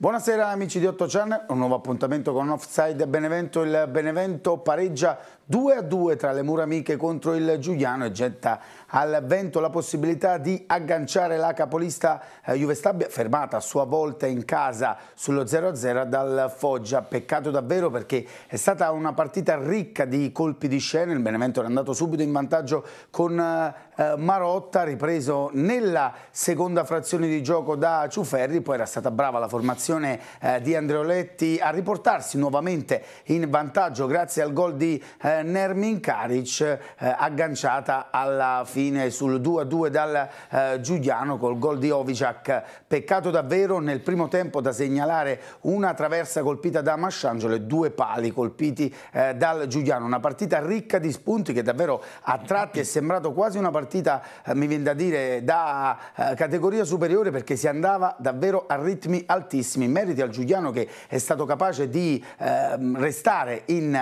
Buonasera amici di 8chan, un nuovo appuntamento con Offside Benevento, il Benevento pareggia 2 a 2 tra le mura amiche contro il Giuliano e getta al vento la possibilità di agganciare la capolista eh, Juve Stabia fermata a sua volta in casa sullo 0 a 0 dal Foggia peccato davvero perché è stata una partita ricca di colpi di scena il Benevento era andato subito in vantaggio con eh, eh, Marotta ripreso nella seconda frazione di gioco da Ciuferri poi era stata brava la formazione di Andreoletti a riportarsi nuovamente in vantaggio grazie al gol di eh, Nermin Karic eh, agganciata alla fine sul 2-2 dal eh, Giuliano col gol di Oviciak. Peccato davvero nel primo tempo da segnalare una traversa colpita da Masciangelo e due pali colpiti eh, dal Giuliano. Una partita ricca di spunti che davvero a tratti è sembrato quasi una partita, eh, mi viene da dire, da eh, categoria superiore perché si andava davvero a ritmi altissimi. Meriti al Giuliano che è stato capace di restare in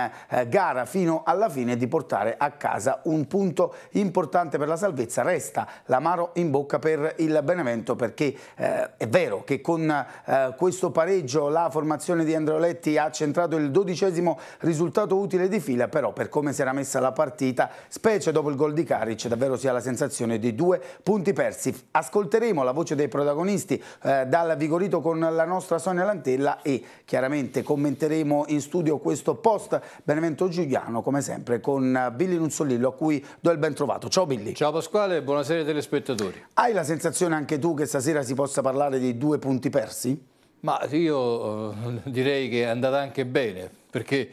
gara fino alla fine di portare a casa un punto importante per la salvezza. Resta l'amaro in bocca per il Benevento perché eh, è vero che con eh, questo pareggio la formazione di Andreoletti ha centrato il dodicesimo risultato utile di fila, però per come si era messa la partita, specie dopo il gol di Caric, davvero si ha la sensazione di due punti persi. Ascolteremo la voce dei protagonisti eh, dal Vigorito con la nostra Sonia Lantella e chiaramente commenteremo in studio questo post Benevento Giuliano come come sempre con eh, Billy Nunzolillo a cui do il ben trovato. Ciao Billy. Ciao Pasquale buonasera telespettatori. Hai la sensazione anche tu che stasera si possa parlare di due punti persi? Ma io eh, direi che è andata anche bene perché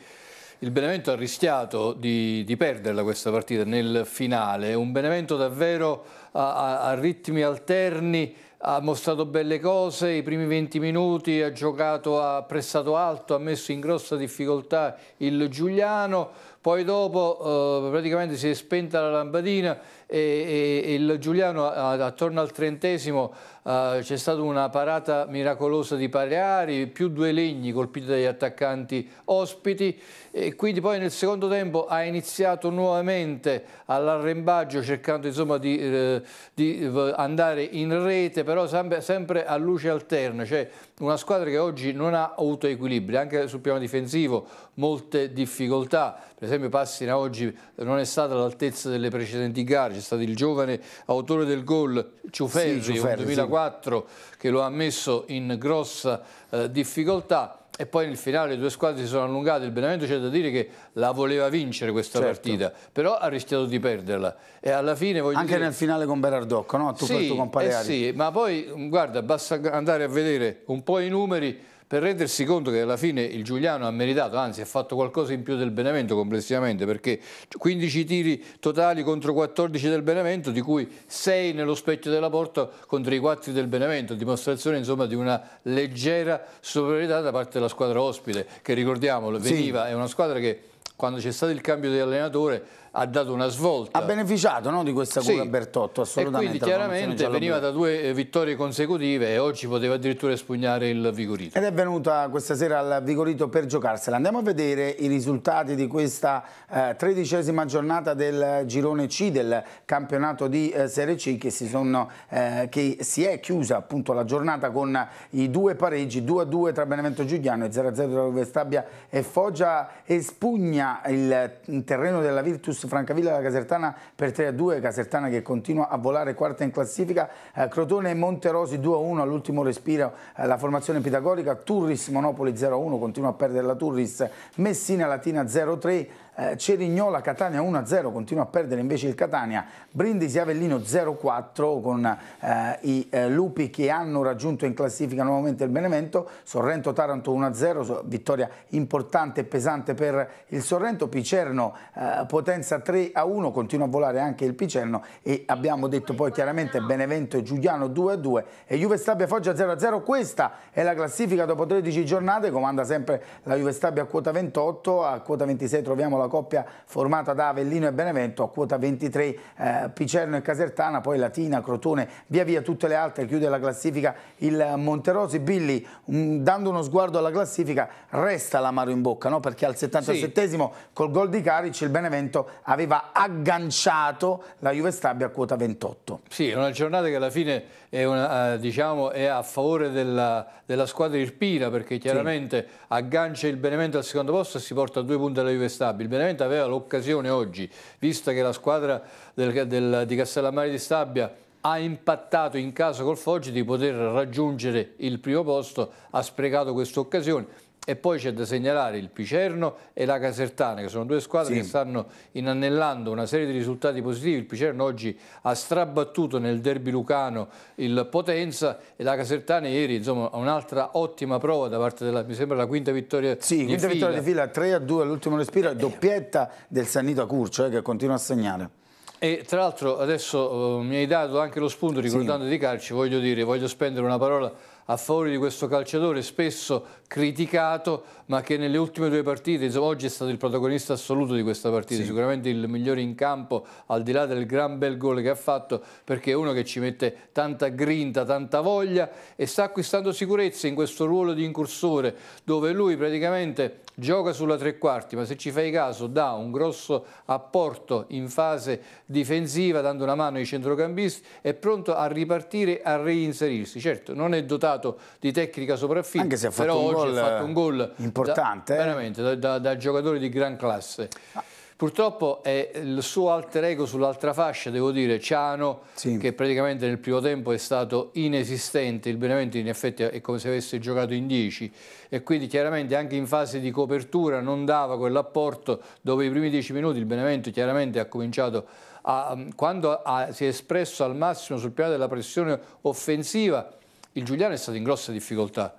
il Benevento ha rischiato di, di, perderla questa partita nel finale, un Benevento davvero a, a, ritmi alterni, ha mostrato belle cose, i primi 20 minuti ha giocato, ha prestato alto, ha messo in grossa difficoltà il Giuliano, poi dopo eh, praticamente si è spenta la lampadina e, e, e il Giuliano attorno al trentesimo eh, c'è stata una parata miracolosa di Pareari, più due legni colpiti dagli attaccanti ospiti e quindi poi nel secondo tempo ha iniziato nuovamente all'arrembaggio cercando insomma, di, eh, di, eh, andare in rete però sempre, a luce alterna, cioè una squadra che oggi non ha avuto equilibri anche sul piano difensivo, molte difficoltà, per esempio Passina oggi non è stata all'altezza delle precedenti gare, c'è stato il giovane autore del gol Ciuferri, sì, Ciuferri 4 che lo ha messo in grossa eh, difficoltà e poi nel finale le due squadre si sono allungate, il Benevento c'è da dire che la voleva vincere questa certo. partita, però ha rischiato di perderla e alla fine Anche dire... nel finale con Berardocco, no? Tu, sì, tu eh sì, ma poi guarda, basta andare a vedere un po' i numeri per rendersi conto che alla fine il Giuliano ha meritato, anzi ha fatto qualcosa in più del Benevento complessivamente, perché 15 tiri totali contro 14 del Benevento, di cui 6 nello specchio della porta contro i 4 del Benevento, dimostrazione insomma di una leggera superiorità da parte della squadra ospite, che ricordiamo veniva, sì. è una squadra che quando c'è stato il cambio di allenatore ha dato una svolta. Ha beneficiato no, di questa cura sì. Bertotto, assolutamente. E quindi chiaramente veniva da due eh, vittorie consecutive e oggi poteva addirittura espugnare il Vigorito. Ed è venuta questa sera al Vigorito per giocarsela. Andiamo a vedere i risultati di questa eh, tredicesima giornata del girone C del campionato di eh, Serie C che si, sono, eh, che si, è chiusa appunto la giornata con i due pareggi 2-2 tra Benevento Giuliano e 0-0 tra Vestabbia e Foggia espugna il mm, terreno della Virtus Francavilla la Casertana per 3-2, Casertana che continua a volare quarta in classifica, eh, Crotone e Monterosi 2-1 all'ultimo respiro eh, la formazione pitagorica, Turris Monopoli 0-1, continua a perdere la Turris, Messina Latina 0-3, eh, Cerignola Catania 1-0, continua a perdere invece il Catania, Brindisi Avellino 0-4 con eh, i eh, lupi che hanno raggiunto in classifica nuovamente il Benevento, Sorrento Taranto 1-0, vittoria importante e pesante per il Sorrento, Picerno eh, Potenza 3-1, continua a volare anche il Picerno e abbiamo detto poi chiaramente Benevento e Giuliano 2-2 e Juve Stabia Foggia 0-0, questa è la classifica dopo 13 giornate, comanda sempre la Juve Stabia a quota 28, a quota 26 troviamo la nuova coppia formata da Avellino e Benevento a quota 23 eh, Picerno e Casertana, poi Latina, Crotone, via via tutte le altre, chiude la classifica il Monterosi. Billy, mh, mm, dando uno sguardo alla classifica, resta l'amaro in bocca, no? perché al 77 sì. col gol di Caric il Benevento aveva agganciato la Juve Stabia a quota 28. Sì, è una giornata che alla fine è, una, eh, diciamo, è a favore della, della, squadra Irpina perché chiaramente sì. aggancia il Benevento al secondo posto e si porta a due punti alla Juve Stabile. Il Benevento aveva l'occasione oggi, visto che la squadra del, del, di Castellammare di Stabia ha impattato in casa col Foggi di poter raggiungere il primo posto, ha sprecato questa occasione e poi c'è da segnalare il Picerno e la Casertana, che sono due squadre sì. che stanno inannellando una serie di risultati positivi. Il Picerno oggi ha strabattuto nel derby lucano il Potenza e la Casertana ieri insomma un'altra ottima prova da parte della, mi sembra, la quinta vittoria sì, di quinta fila. vittoria di fila, 3 a 2 all'ultimo respiro, eh. doppietta del Sannito Curcio eh, che continua a segnare. E tra l'altro adesso eh, mi hai dato anche lo spunto ricordando sì. di calcio, voglio dire, voglio spendere una parola a favore di questo calciatore spesso criticato, ma che nelle ultime due partite, insomma, oggi è stato il protagonista assoluto di questa partita, sì. sicuramente il migliore in campo, al di là del gran bel gol che ha fatto, perché è uno che ci mette tanta grinta, tanta voglia e sta acquistando sicurezza in questo ruolo di incursore, dove lui praticamente gioca sulla tre quarti, ma se ci fai caso dà un grosso apporto in fase difensiva, dando una mano ai centrocampisti, è pronto a ripartire, a reinserirsi. Certo, non è dotato di tecnica sopraffitto, però oggi gol ha fatto un gol importante. Da, Veramente, da, da, da, giocatore di gran classe. Ah. Purtroppo è il suo alter ego sull'altra fascia, devo dire, Ciano, sì. che praticamente nel primo tempo è stato inesistente, il Benevento in effetti è come se avesse giocato in 10 e quindi chiaramente anche in fase di copertura non dava quell'apporto dove i primi 10 minuti il Benevento chiaramente ha cominciato a, um, quando ha, si è espresso al massimo sul piano della pressione offensiva, il Giuliano è stato in grossa difficoltà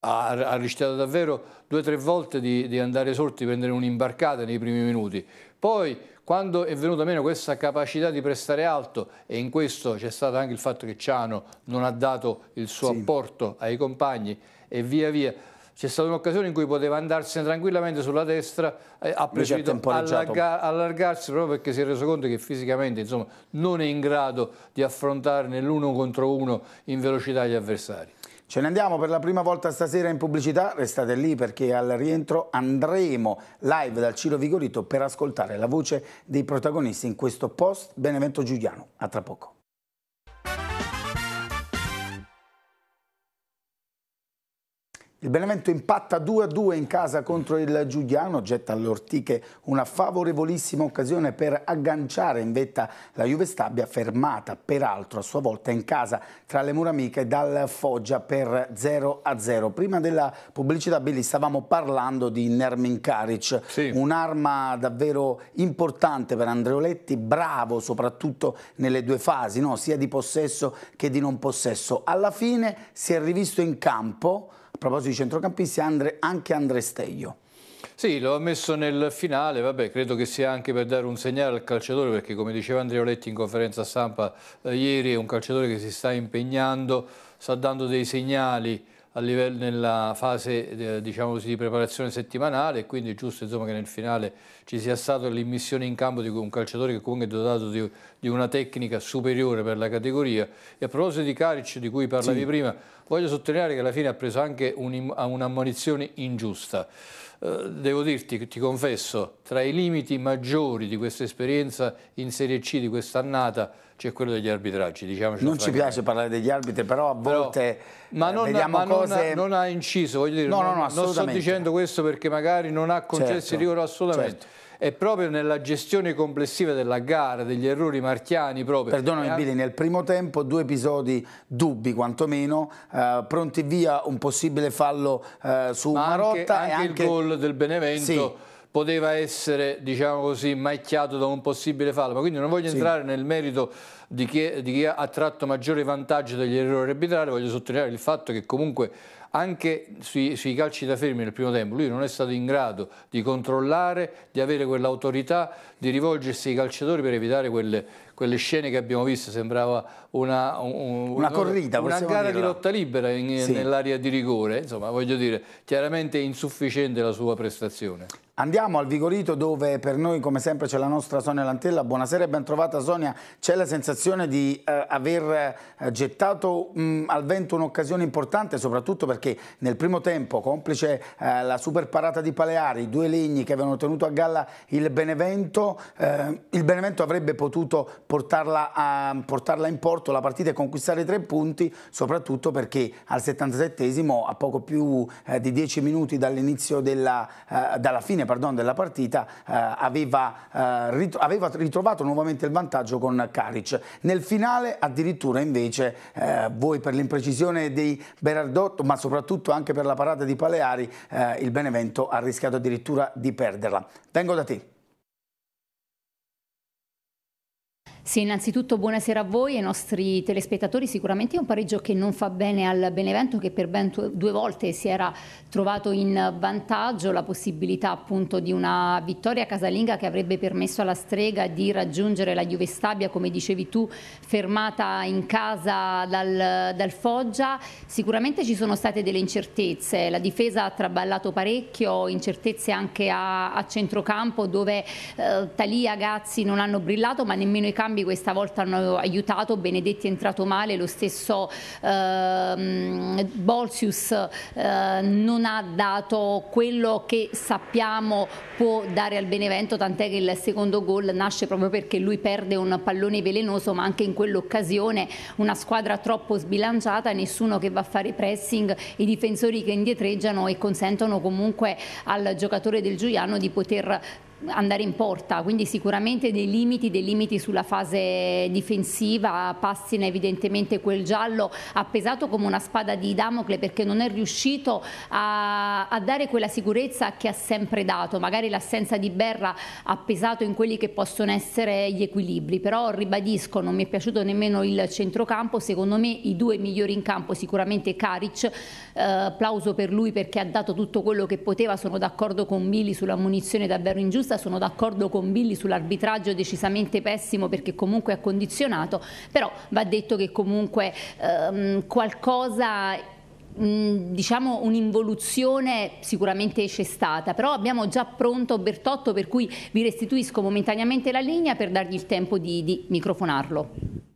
ha, ha, rischiato davvero due o tre volte di, di andare sorti, prendere un'imbarcata nei primi minuti. Poi quando è venuta meno questa capacità di prestare alto e in questo c'è stato anche il fatto che Ciano non ha dato il suo sì. apporto ai compagni e via via. C'è stata un'occasione in cui poteva andarsene tranquillamente sulla destra, eh, ha preferito allarga, allargarsi proprio perché si è reso conto che fisicamente insomma, non è in grado di affrontare nell'uno contro uno in velocità gli avversari. Ce ne andiamo per la prima volta stasera in pubblicità, restate lì perché al rientro andremo live dal Ciro Vigorito per ascoltare la voce dei protagonisti in questo post Benevento Giuliano. A tra poco. Il Benevento impatta 2-2 in casa contro il Giuliano, getta all'Ortiche una favorevolissima occasione per agganciare in vetta la Juve Stabia, fermata peraltro a sua volta in casa tra le Muramiche dal Foggia per 0-0. Prima della pubblicità Billy stavamo parlando di Nermin Karic, sì. un'arma davvero importante per Andreoletti, bravo soprattutto nelle due fasi, no? sia di possesso che di non possesso. Alla fine si è rivisto in campo a proposito di centrocampisti, Andre, anche Andre Steglio. Sì, l'ho messo nel finale, vabbè, credo che sia anche per dare un segnale al calciatore perché come diceva Andrea Oletti in conferenza stampa eh, ieri è un calciatore che si sta impegnando, sta dando dei segnali livello, nella fase eh, diciamo così, di preparazione settimanale e quindi è giusto insomma, che nel finale ci sia stata l'immissione in campo di un calciatore che comunque è dotato di, di, una tecnica superiore per la categoria. E a proposito di Caric di cui parlavi sì. prima, voglio sottolineare che alla fine ha preso anche un'ammonizione un ingiusta eh, devo dirti, ti confesso, tra i limiti maggiori di questa esperienza in Serie C di quest'annata c'è cioè, quello degli arbitraggi. Diciamoci non ci piace parlare degli arbitri, però a volte però, eh, non, vediamo ma cose... Non ha, non ha inciso, voglio dire, no, no, no, non, sto dicendo questo perché magari non ha concesso certo, rigore certo. assolutamente. Certo è proprio nella gestione complessiva della gara, degli errori marchiani proprio. Perdonami eh, Billy, nel primo tempo due episodi dubbi quantomeno, eh, pronti via un possibile fallo eh, su Ma Marotta anche, anche, e anche il gol del Benevento. Sì poteva essere, diciamo così, macchiato da un possibile fallo. Ma quindi non voglio sì. entrare nel merito di chi, di chi ha tratto maggiore vantaggio dagli errori arbitrari, voglio sottolineare il fatto che comunque anche sui, sui, calci da fermi nel primo tempo, lui non è stato in grado di controllare, di avere quell'autorità, di rivolgersi ai calciatori per evitare quelle, quelle scene che abbiamo visto, sembrava una, un, una corrida, una gara dirla. di lotta libera sì. nell'area di rigore, insomma voglio dire, chiaramente insufficiente la sua prestazione. Andiamo al Vigorito dove per noi come sempre c'è la nostra Sonia Lantella. Buonasera e ben trovata Sonia. C'è la sensazione di eh, aver eh, gettato mh, mm, al vento un'occasione importante soprattutto perché nel primo tempo complice eh, la super parata di Paleari, due legni che avevano tenuto a galla il Benevento, eh, il Benevento avrebbe potuto portarla, a, portarla, in porto la partita e conquistare tre punti soprattutto perché al 77 esimo a poco più eh, di dieci minuti dall'inizio della, dalla fine pardon, della partita eh, aveva, eh, ritro aveva, ritrovato nuovamente il vantaggio con Karic. Nel finale addirittura invece eh, voi per l'imprecisione dei Berardotto ma soprattutto anche per la parata di Paleari eh, il Benevento ha rischiato addirittura di perderla. Vengo da te. Sì, innanzitutto buonasera a voi e ai nostri telespettatori. Sicuramente è un pareggio che non fa bene al Benevento che per ben due volte si era trovato in vantaggio la possibilità appunto di una vittoria casalinga che avrebbe permesso alla Strega di raggiungere la Juve Stabia, come dicevi tu, fermata in casa dal, dal Foggia. Sicuramente ci sono state delle incertezze, la difesa ha traballato parecchio, incertezze anche a, a centrocampo dove eh, Talia, Gazzi non hanno brillato ma nemmeno i cambi entrambi questa volta hanno aiutato, Benedetti è entrato male, lo stesso eh, Bolsius eh, non ha dato quello che sappiamo può dare al Benevento, tant'è che il secondo gol nasce proprio perché lui perde un pallone velenoso, ma anche in quell'occasione una squadra troppo sbilanciata, nessuno che va a fare pressing, i difensori che indietreggiano e consentono comunque al giocatore del Giuliano di poter andare in porta, quindi sicuramente dei limiti, dei limiti sulla fase difensiva, Passina evidentemente quel giallo ha pesato come una spada di Damocle perché non è riuscito a, a dare quella sicurezza che ha sempre dato, magari l'assenza di Berra ha pesato in quelli che possono essere gli equilibri, però ribadisco non mi è piaciuto nemmeno il centrocampo, secondo me i due migliori in campo sicuramente Caric, eh, plauso per lui perché ha dato tutto quello che poteva, sono d'accordo con Mili sulla munizione davvero ingiusta, giusta, sono d'accordo con Billy sull'arbitraggio decisamente pessimo perché comunque è condizionato, però va detto che comunque ehm, qualcosa diciamo un'involuzione sicuramente c'è stata, però abbiamo già pronto Bertotto per cui vi restituisco momentaneamente la linea per dargli il tempo di, di microfonarlo.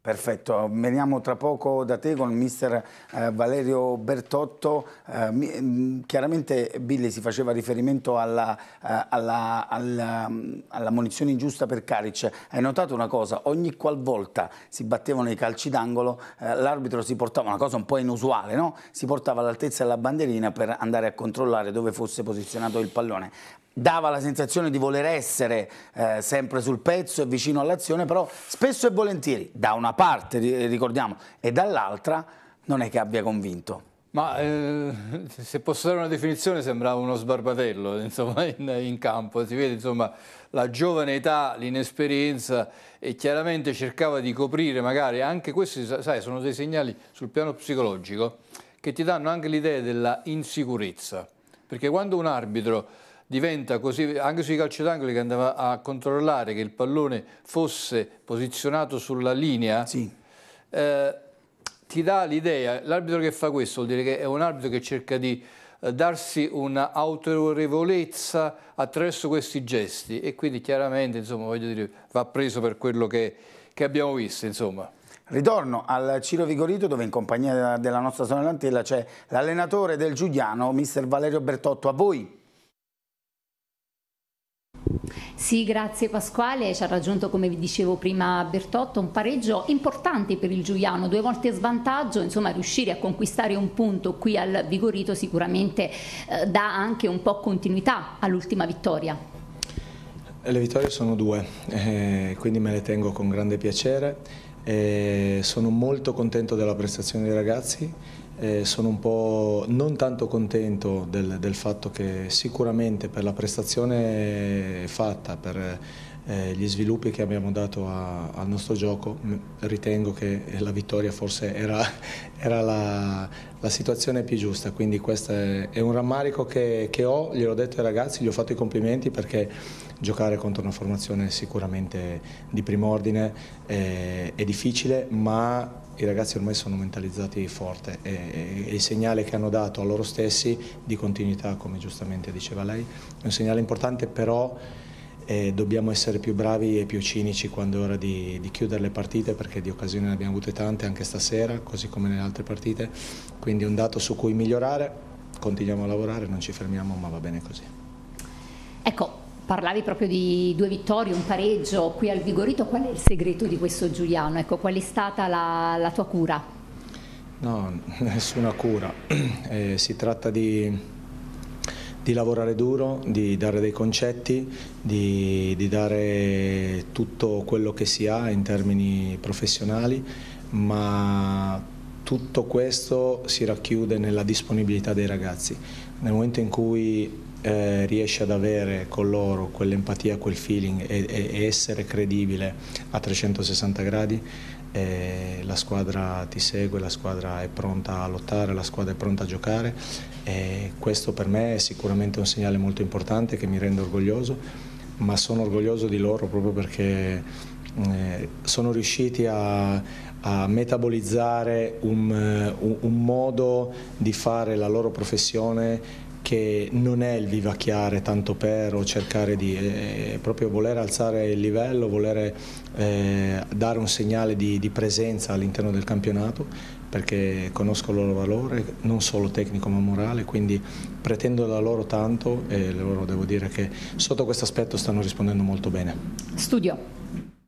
Perfetto, veniamo tra poco da te con il mister eh, Valerio Bertotto. Eh, mi, mm, chiaramente Billy si faceva riferimento alla, eh, alla, alla, mm, alla, munizione ingiusta per Caric. Hai notato una cosa, ogni qualvolta si battevano i calci d'angolo eh, l'arbitro si portava, una cosa un po' inusuale, no? si portava all'altezza della bandierina per andare a controllare dove fosse posizionato il pallone dava la sensazione di voler essere eh, sempre sul pezzo e vicino all'azione, però spesso e volentieri, da una parte ricordiamo, e dall'altra non è che abbia convinto. Ma eh, se posso dare una definizione sembrava uno sbarbatello insomma, in, in, campo, si vede insomma, la giovane età, l'inesperienza e chiaramente cercava di coprire magari anche questi, sai, sono dei segnali sul piano psicologico che ti danno anche l'idea della insicurezza, perché quando un arbitro diventa così, anche sui calci d'angolo che andava a controllare che il pallone fosse posizionato sulla linea, sì. eh, ti dà l'idea, l'arbitro che fa questo vuol dire che è un arbitro che cerca di eh, darsi un'autorevolezza attraverso questi gesti e quindi chiaramente insomma, dire, va preso per quello che, che abbiamo visto. Insomma. Ritorno al Ciro Vigorito dove in compagnia della nostra Sonalantella c'è l'allenatore del Giuliano, mister Valerio Bertotto. A voi. Sì, grazie Pasquale, ci ha raggiunto come vi dicevo prima Bertotto un pareggio importante per il Giuliano, due volte svantaggio, insomma riuscire a conquistare un punto qui al Vigorito sicuramente eh, dà anche un po' continuità all'ultima vittoria. Le vittorie sono due, eh, quindi me le tengo con grande piacere. Eh, sono molto contento della prestazione dei ragazzi eh, sono un po' non tanto contento del, del, fatto che sicuramente per la prestazione fatta, per eh, gli sviluppi che abbiamo dato a, al nostro gioco, ritengo che la vittoria forse era, era la, la, situazione più giusta, quindi questo è, è un rammarico che, che ho, gliel'ho detto ai ragazzi, gli ho fatto i complimenti perché giocare contro una formazione sicuramente di prim'ordine eh, è difficile, ma i ragazzi ormai sono mentalizzati forte e, il segnale che hanno dato a loro stessi di continuità, come giustamente diceva lei, è un segnale importante, però eh, dobbiamo essere più bravi e più cinici quando è ora di, di chiudere le partite perché di occasioni ne abbiamo avute tante anche stasera, così come nelle altre partite, quindi un dato su cui migliorare, continuiamo a lavorare, non ci fermiamo, ma va bene così. Ecco, Parlavi proprio di due vittorie, un pareggio qui al Vigorito, qual è il segreto di questo Giuliano? Ecco, qual è stata la, la tua cura? No, nessuna cura, eh, si tratta di, di, lavorare duro, di dare dei concetti, di, di dare tutto quello che si ha in termini professionali, ma tutto questo si racchiude nella disponibilità dei ragazzi. Nel momento in cui eh, riesce ad avere con loro quell'empatia, quel feeling e, e, essere credibile a 360 gradi, eh, la squadra ti segue, la squadra è pronta a lottare, la squadra è pronta a giocare e questo per me è sicuramente un segnale molto importante che mi rende orgoglioso, ma sono orgoglioso di loro proprio perché eh, sono riusciti a, a metabolizzare un, eh, un, un modo di fare la loro professione che non è il vivacchiare tanto per o cercare di eh, eh, proprio voler alzare il livello, voler eh, dare un segnale di, di presenza all'interno del campionato perché conosco il loro valore, non solo tecnico ma morale, quindi pretendo da loro tanto e loro devo dire che sotto questo aspetto stanno rispondendo molto bene. Studio.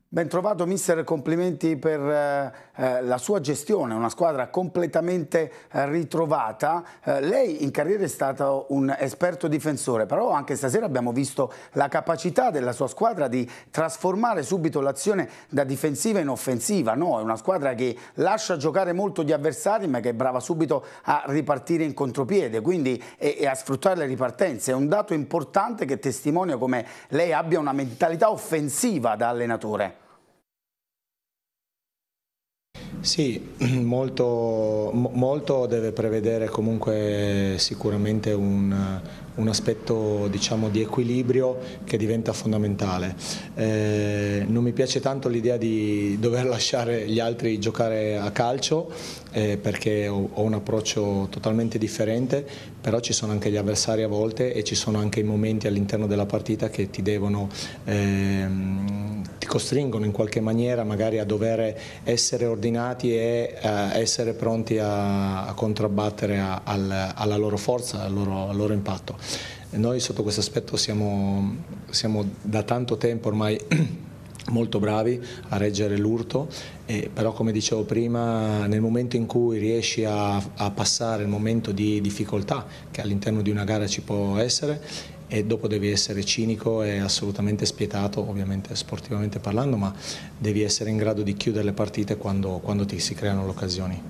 Ben trovato mister, complimenti per eh, eh, la sua gestione, una squadra completamente eh, ritrovata. Eh, lei in carriera è stato un esperto difensore, però anche stasera abbiamo visto la capacità della sua squadra di trasformare subito l'azione da difensiva in offensiva. No? È una squadra che lascia giocare molto gli avversari, ma che è brava subito a ripartire in contropiede quindi, e a sfruttare le ripartenze. È un dato importante che testimonia come lei abbia una mentalità offensiva da allenatore. Sì, molto, molto deve prevedere comunque sicuramente un, un aspetto diciamo, di equilibrio che diventa fondamentale. Eh, non mi piace tanto l'idea di dover lasciare gli altri giocare a calcio eh, perché ho, ho, un approccio totalmente differente, però ci sono anche gli avversari a volte e ci sono anche i momenti all'interno della partita che ti devono... Ehm, ti costringono in qualche maniera magari a dover essere ordinati e eh, essere pronti a, a contrabbattere a, al, alla loro forza, al loro, al loro impatto. Noi sotto questo aspetto siamo, siamo da tanto tempo ormai molto bravi a reggere l'urto, eh, però come dicevo prima nel momento in cui riesci a, a passare il momento di difficoltà che all'interno di una gara ci può essere e dopo devi essere cinico e assolutamente spietato, ovviamente sportivamente parlando, ma devi essere in grado di chiudere le partite quando, quando ti si creano le occasioni.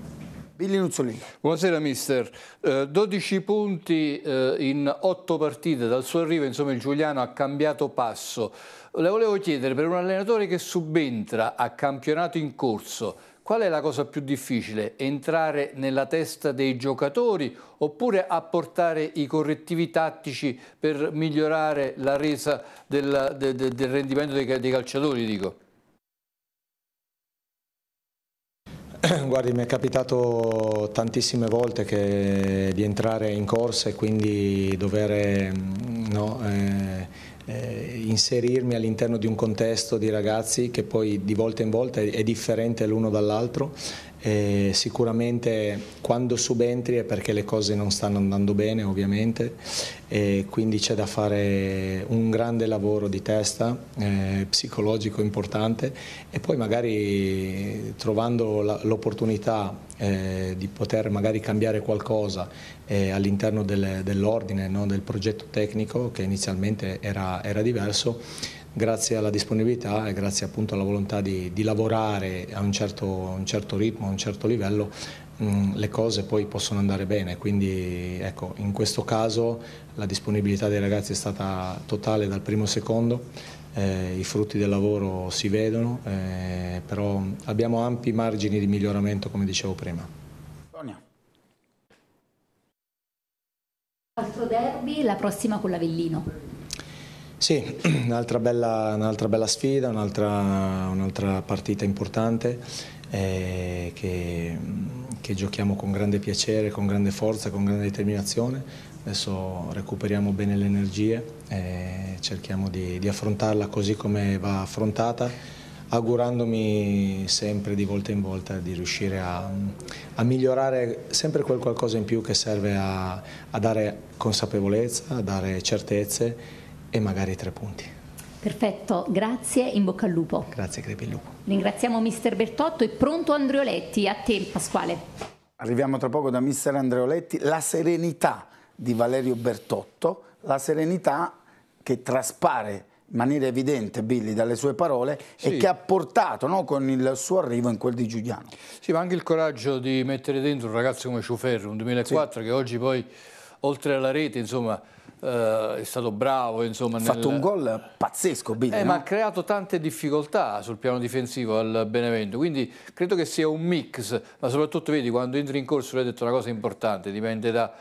Billy Nuzzolini. Buonasera mister, eh, 12 punti eh, in 8 partite dal suo arrivo, insomma il Giuliano ha cambiato passo. Le volevo chiedere, per un allenatore che subentra a campionato in corso, qual è la cosa più difficile? Entrare nella testa dei giocatori oppure apportare i correttivi tattici per migliorare la resa del, del, del rendimento dei, dei calciatori, dico? Guardi, mi è capitato tantissime volte che, di entrare in corsa e quindi dover mm, no, eh, eh, inserirmi all'interno di un contesto di ragazzi che poi di volta in volta è, è differente l'uno dall'altro e sicuramente quando subentri è perché le cose non stanno andando bene ovviamente e quindi c'è da fare un grande lavoro di testa eh, psicologico importante e poi magari trovando l'opportunità eh, di poter magari cambiare qualcosa eh, all'interno dell'ordine, no? del progetto tecnico che inizialmente era, era diverso grazie alla disponibilità e grazie appunto alla volontà di, di lavorare a un certo, un certo ritmo, a un certo livello, mm, le cose poi possono andare bene, quindi ecco, in questo caso la disponibilità dei ragazzi è stata totale dal primo secondo, eh, i frutti del lavoro si vedono, eh, però abbiamo ampi margini di miglioramento come dicevo prima. Altro derby, la prossima con l'Avellino. Sì, un'altra bella, un'altra bella, sfida, un'altra, un'altra partita importante eh, che, che, giochiamo con grande piacere, con grande forza, con grande determinazione. Adesso recuperiamo bene le energie e eh, cerchiamo di, di affrontarla così come va affrontata, augurandomi sempre di volta in volta di riuscire a, a migliorare sempre quel qualcosa in più che serve a, a dare consapevolezza, a dare certezze e magari tre punti. Perfetto, grazie, in bocca al lupo. Grazie, crepi il lupo. Ringraziamo mister Bertotto e pronto Andreoletti, a te Pasquale. Arriviamo tra poco da mister Andreoletti, la serenità di Valerio Bertotto, la serenità che traspare in maniera evidente Billy dalle sue parole sì. e che ha portato no, con il suo arrivo in quel di Giuliano. Sì, ma anche il coraggio di mettere dentro un ragazzo come Ciuferro, un 2004 sì. che oggi poi oltre alla rete insomma eh, è stato bravo. Insomma, ha fatto nel... un gol pazzesco, Bini, eh, no? ma ha creato tante difficoltà sul piano difensivo al Benevento, quindi credo che sia un mix, ma soprattutto vedi quando entri in corso lui ha detto una cosa importante, dipende da...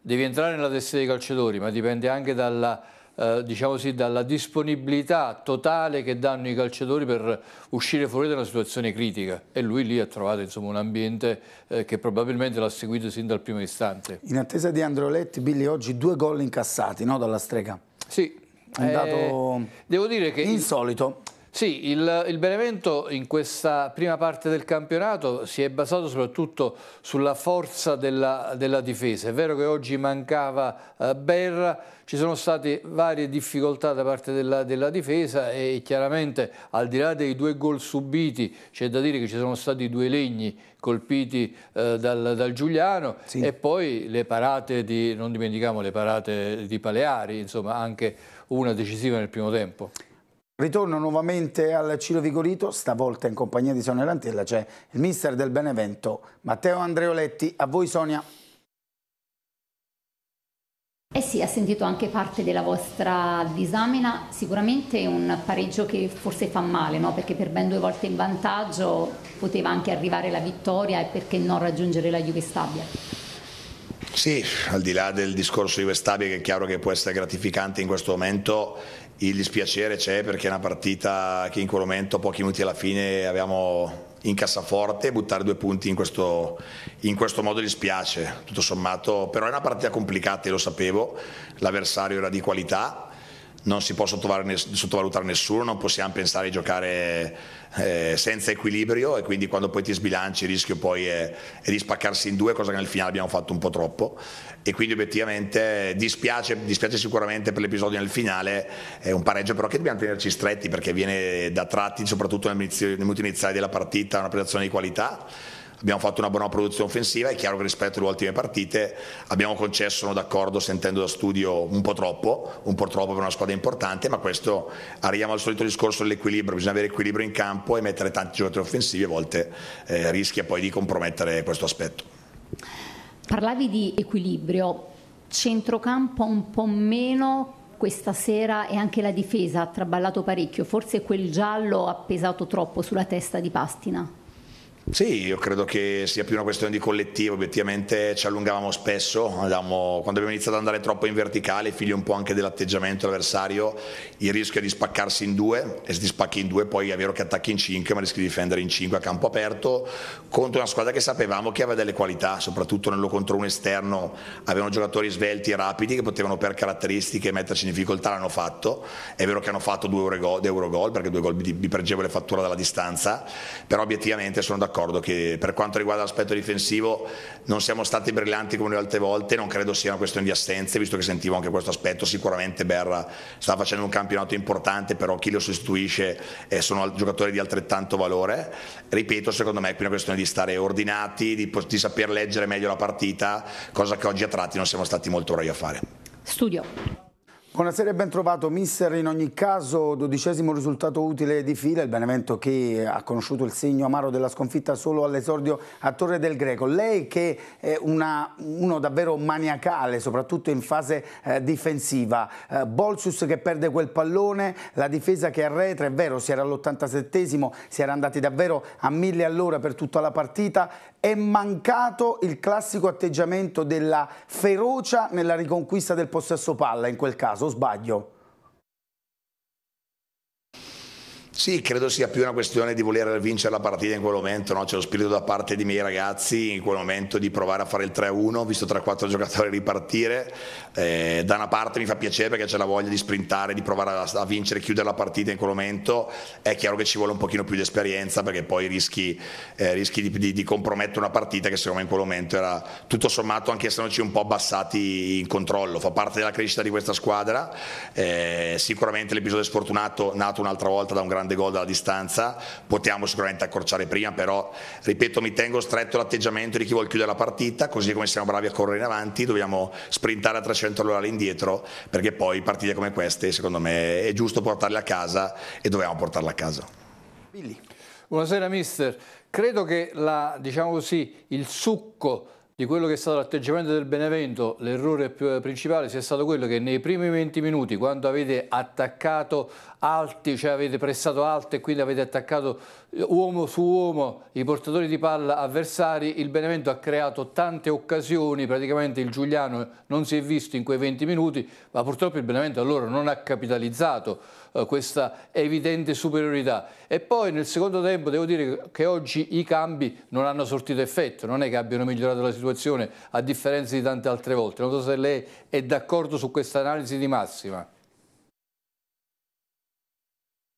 devi entrare nella testa dei calciatori, ma dipende anche dalla eh, diciamo così, dalla disponibilità totale che danno i calciatori per uscire fuori da una situazione critica e lui lì ha trovato insomma, un ambiente eh, che probabilmente l'ha seguito sin dal primo istante. In attesa di Androletti, Billy oggi due gol incassati no? dalla strega. Sì, è andato eh, devo dire che insolito. Sì, il, il, Benevento in questa prima parte del campionato si è basato soprattutto sulla forza della, della difesa. È vero che oggi mancava eh, Berra, ci sono state varie difficoltà da parte della, della, difesa e chiaramente al di là dei due gol subiti c'è da dire che ci sono stati due legni colpiti eh, dal, dal, Giuliano sì. e poi le parate di, non dimentichiamo le parate di Paleari, insomma anche una decisiva nel primo tempo. Ritorno nuovamente al Ciro Vigorito, stavolta in compagnia di Sonia Lantella c'è il mister del Benevento Matteo Andreoletti. A voi Sonia. Eh sì, ha sentito anche parte della vostra disamina, sicuramente un pareggio che forse fa male, no? perché per ben due volte in vantaggio poteva anche arrivare la vittoria e perché non raggiungere la Juve Stabia. Sì, al di là del discorso di Vestabia che è chiaro che può essere gratificante in questo momento il dispiacere c'è perché è una partita che in quel momento, pochi minuti alla fine, avevamo in cassaforte buttare due punti in questo, in questo modo dispiace, tutto sommato. Però è una partita complicata, e lo sapevo, l'avversario era di qualità, non si può sottovalutare nessuno, non possiamo pensare di giocare eh, senza equilibrio e quindi quando poi ti sbilanci il rischio poi è di spaccarsi in due, cosa che nel finale abbiamo fatto un po' troppo e quindi obiettivamente dispiace, dispiace sicuramente per l'episodio nel finale, è un pareggio però che dobbiamo tenerci stretti perché viene da tratti soprattutto nel minuto iniziale della partita una prestazione di qualità abbiamo fatto una buona produzione offensiva, è chiaro che rispetto alle ultime partite abbiamo concesso, sono d'accordo, sentendo da studio un po' troppo, un po' troppo per una squadra importante, ma questo arriviamo al solito discorso dell'equilibrio, bisogna avere equilibrio in campo e mettere tanti giocatori offensivi a volte eh, rischia poi di compromettere questo aspetto. Parlavi di equilibrio, centrocampo un po' meno questa sera e anche la difesa ha traballato parecchio, forse quel giallo ha pesato troppo sulla testa di Pastina. Sì, io credo che sia più una questione di collettivo, obiettivamente ci allungavamo spesso, andavamo, quando abbiamo iniziato ad andare troppo in verticale, figlio un po' anche dell'atteggiamento avversario, il rischio è di spaccarsi in due e se ti spacchi in due poi è vero che attacchi in cinque, ma rischi di difendere in cinque a campo aperto contro una squadra che sapevamo che aveva delle qualità, soprattutto nello contro un esterno, avevano giocatori svelti e rapidi che potevano per caratteristiche metterci in difficoltà, l'hanno fatto, è vero che hanno fatto due euro gol, perché due gol di, di pregevole fattura dalla distanza, però obiettivamente sono d'accordo d'accordo che per quanto riguarda l'aspetto difensivo non siamo stati brillanti come le altre volte, non credo sia una questione di assenze, visto che sentivo anche questo aspetto, sicuramente Berra sta facendo un campionato importante, però chi lo sostituisce eh, sono giocatori di altrettanto valore. Ripeto, secondo me è qui una questione di stare ordinati, di, di saper leggere meglio la partita, cosa che oggi a tratti non siamo stati molto bravi a fare. Studio. Buonasera e ben trovato mister, in ogni caso dodicesimo risultato utile di fila, il Benevento che ha conosciuto il segno amaro della sconfitta solo all'esordio a Torre del Greco. Lei che è una, uno davvero maniacale, soprattutto in fase eh, difensiva, eh, Bolsus che perde quel pallone, la difesa che arretra, è vero si era all'87esimo, si era andati davvero a mille all'ora per tutta la partita, è mancato il classico atteggiamento della ferocia nella riconquista del possesso palla in quel caso, sbaglio? Sì, credo sia più una questione di voler vincere la partita in quel momento, no? c'è lo spirito da parte dei miei ragazzi in quel momento di provare a fare il 3-1, visto 3-4 giocatori ripartire, eh, da una parte mi fa piacere perché c'è la voglia di sprintare, di provare a, a vincere e chiudere la partita in quel momento, è chiaro che ci vuole un pochino più di esperienza perché poi rischi, eh, rischi di, di, di, compromettere una partita che secondo me in quel momento era tutto sommato anche essendoci un po' abbassati in controllo, fa parte della crescita di questa squadra, eh, sicuramente l'episodio sfortunato nato un'altra volta da un grande grande gol dalla distanza, potevamo sicuramente accorciare prima, però ripeto mi tengo stretto l'atteggiamento di chi vuole chiudere la partita, così come siamo bravi a correre in avanti, dobbiamo sprintare a 300 all'ora all'indietro, perché poi partite come queste secondo me è giusto portarle a casa e dobbiamo portarle a casa. Billy. Buonasera mister, credo che la, diciamo così, il succo di quello che è stato l'atteggiamento del Benevento, l'errore eh, principale sia stato quello che nei primi 20 minuti, quando avete attaccato alti, cioè avete pressato alto e quindi avete attaccato uomo su uomo i portatori di palla avversari, il Benevento ha creato tante occasioni, praticamente il Giuliano non si è visto in quei 20 minuti, ma purtroppo il Benevento allora non ha capitalizzato eh, questa evidente superiorità. E poi nel secondo tempo devo dire che oggi i cambi non hanno sortito effetto, non è che abbiano migliorato la situazione a differenza di tante altre volte. Non so se lei è d'accordo su questa analisi di massima.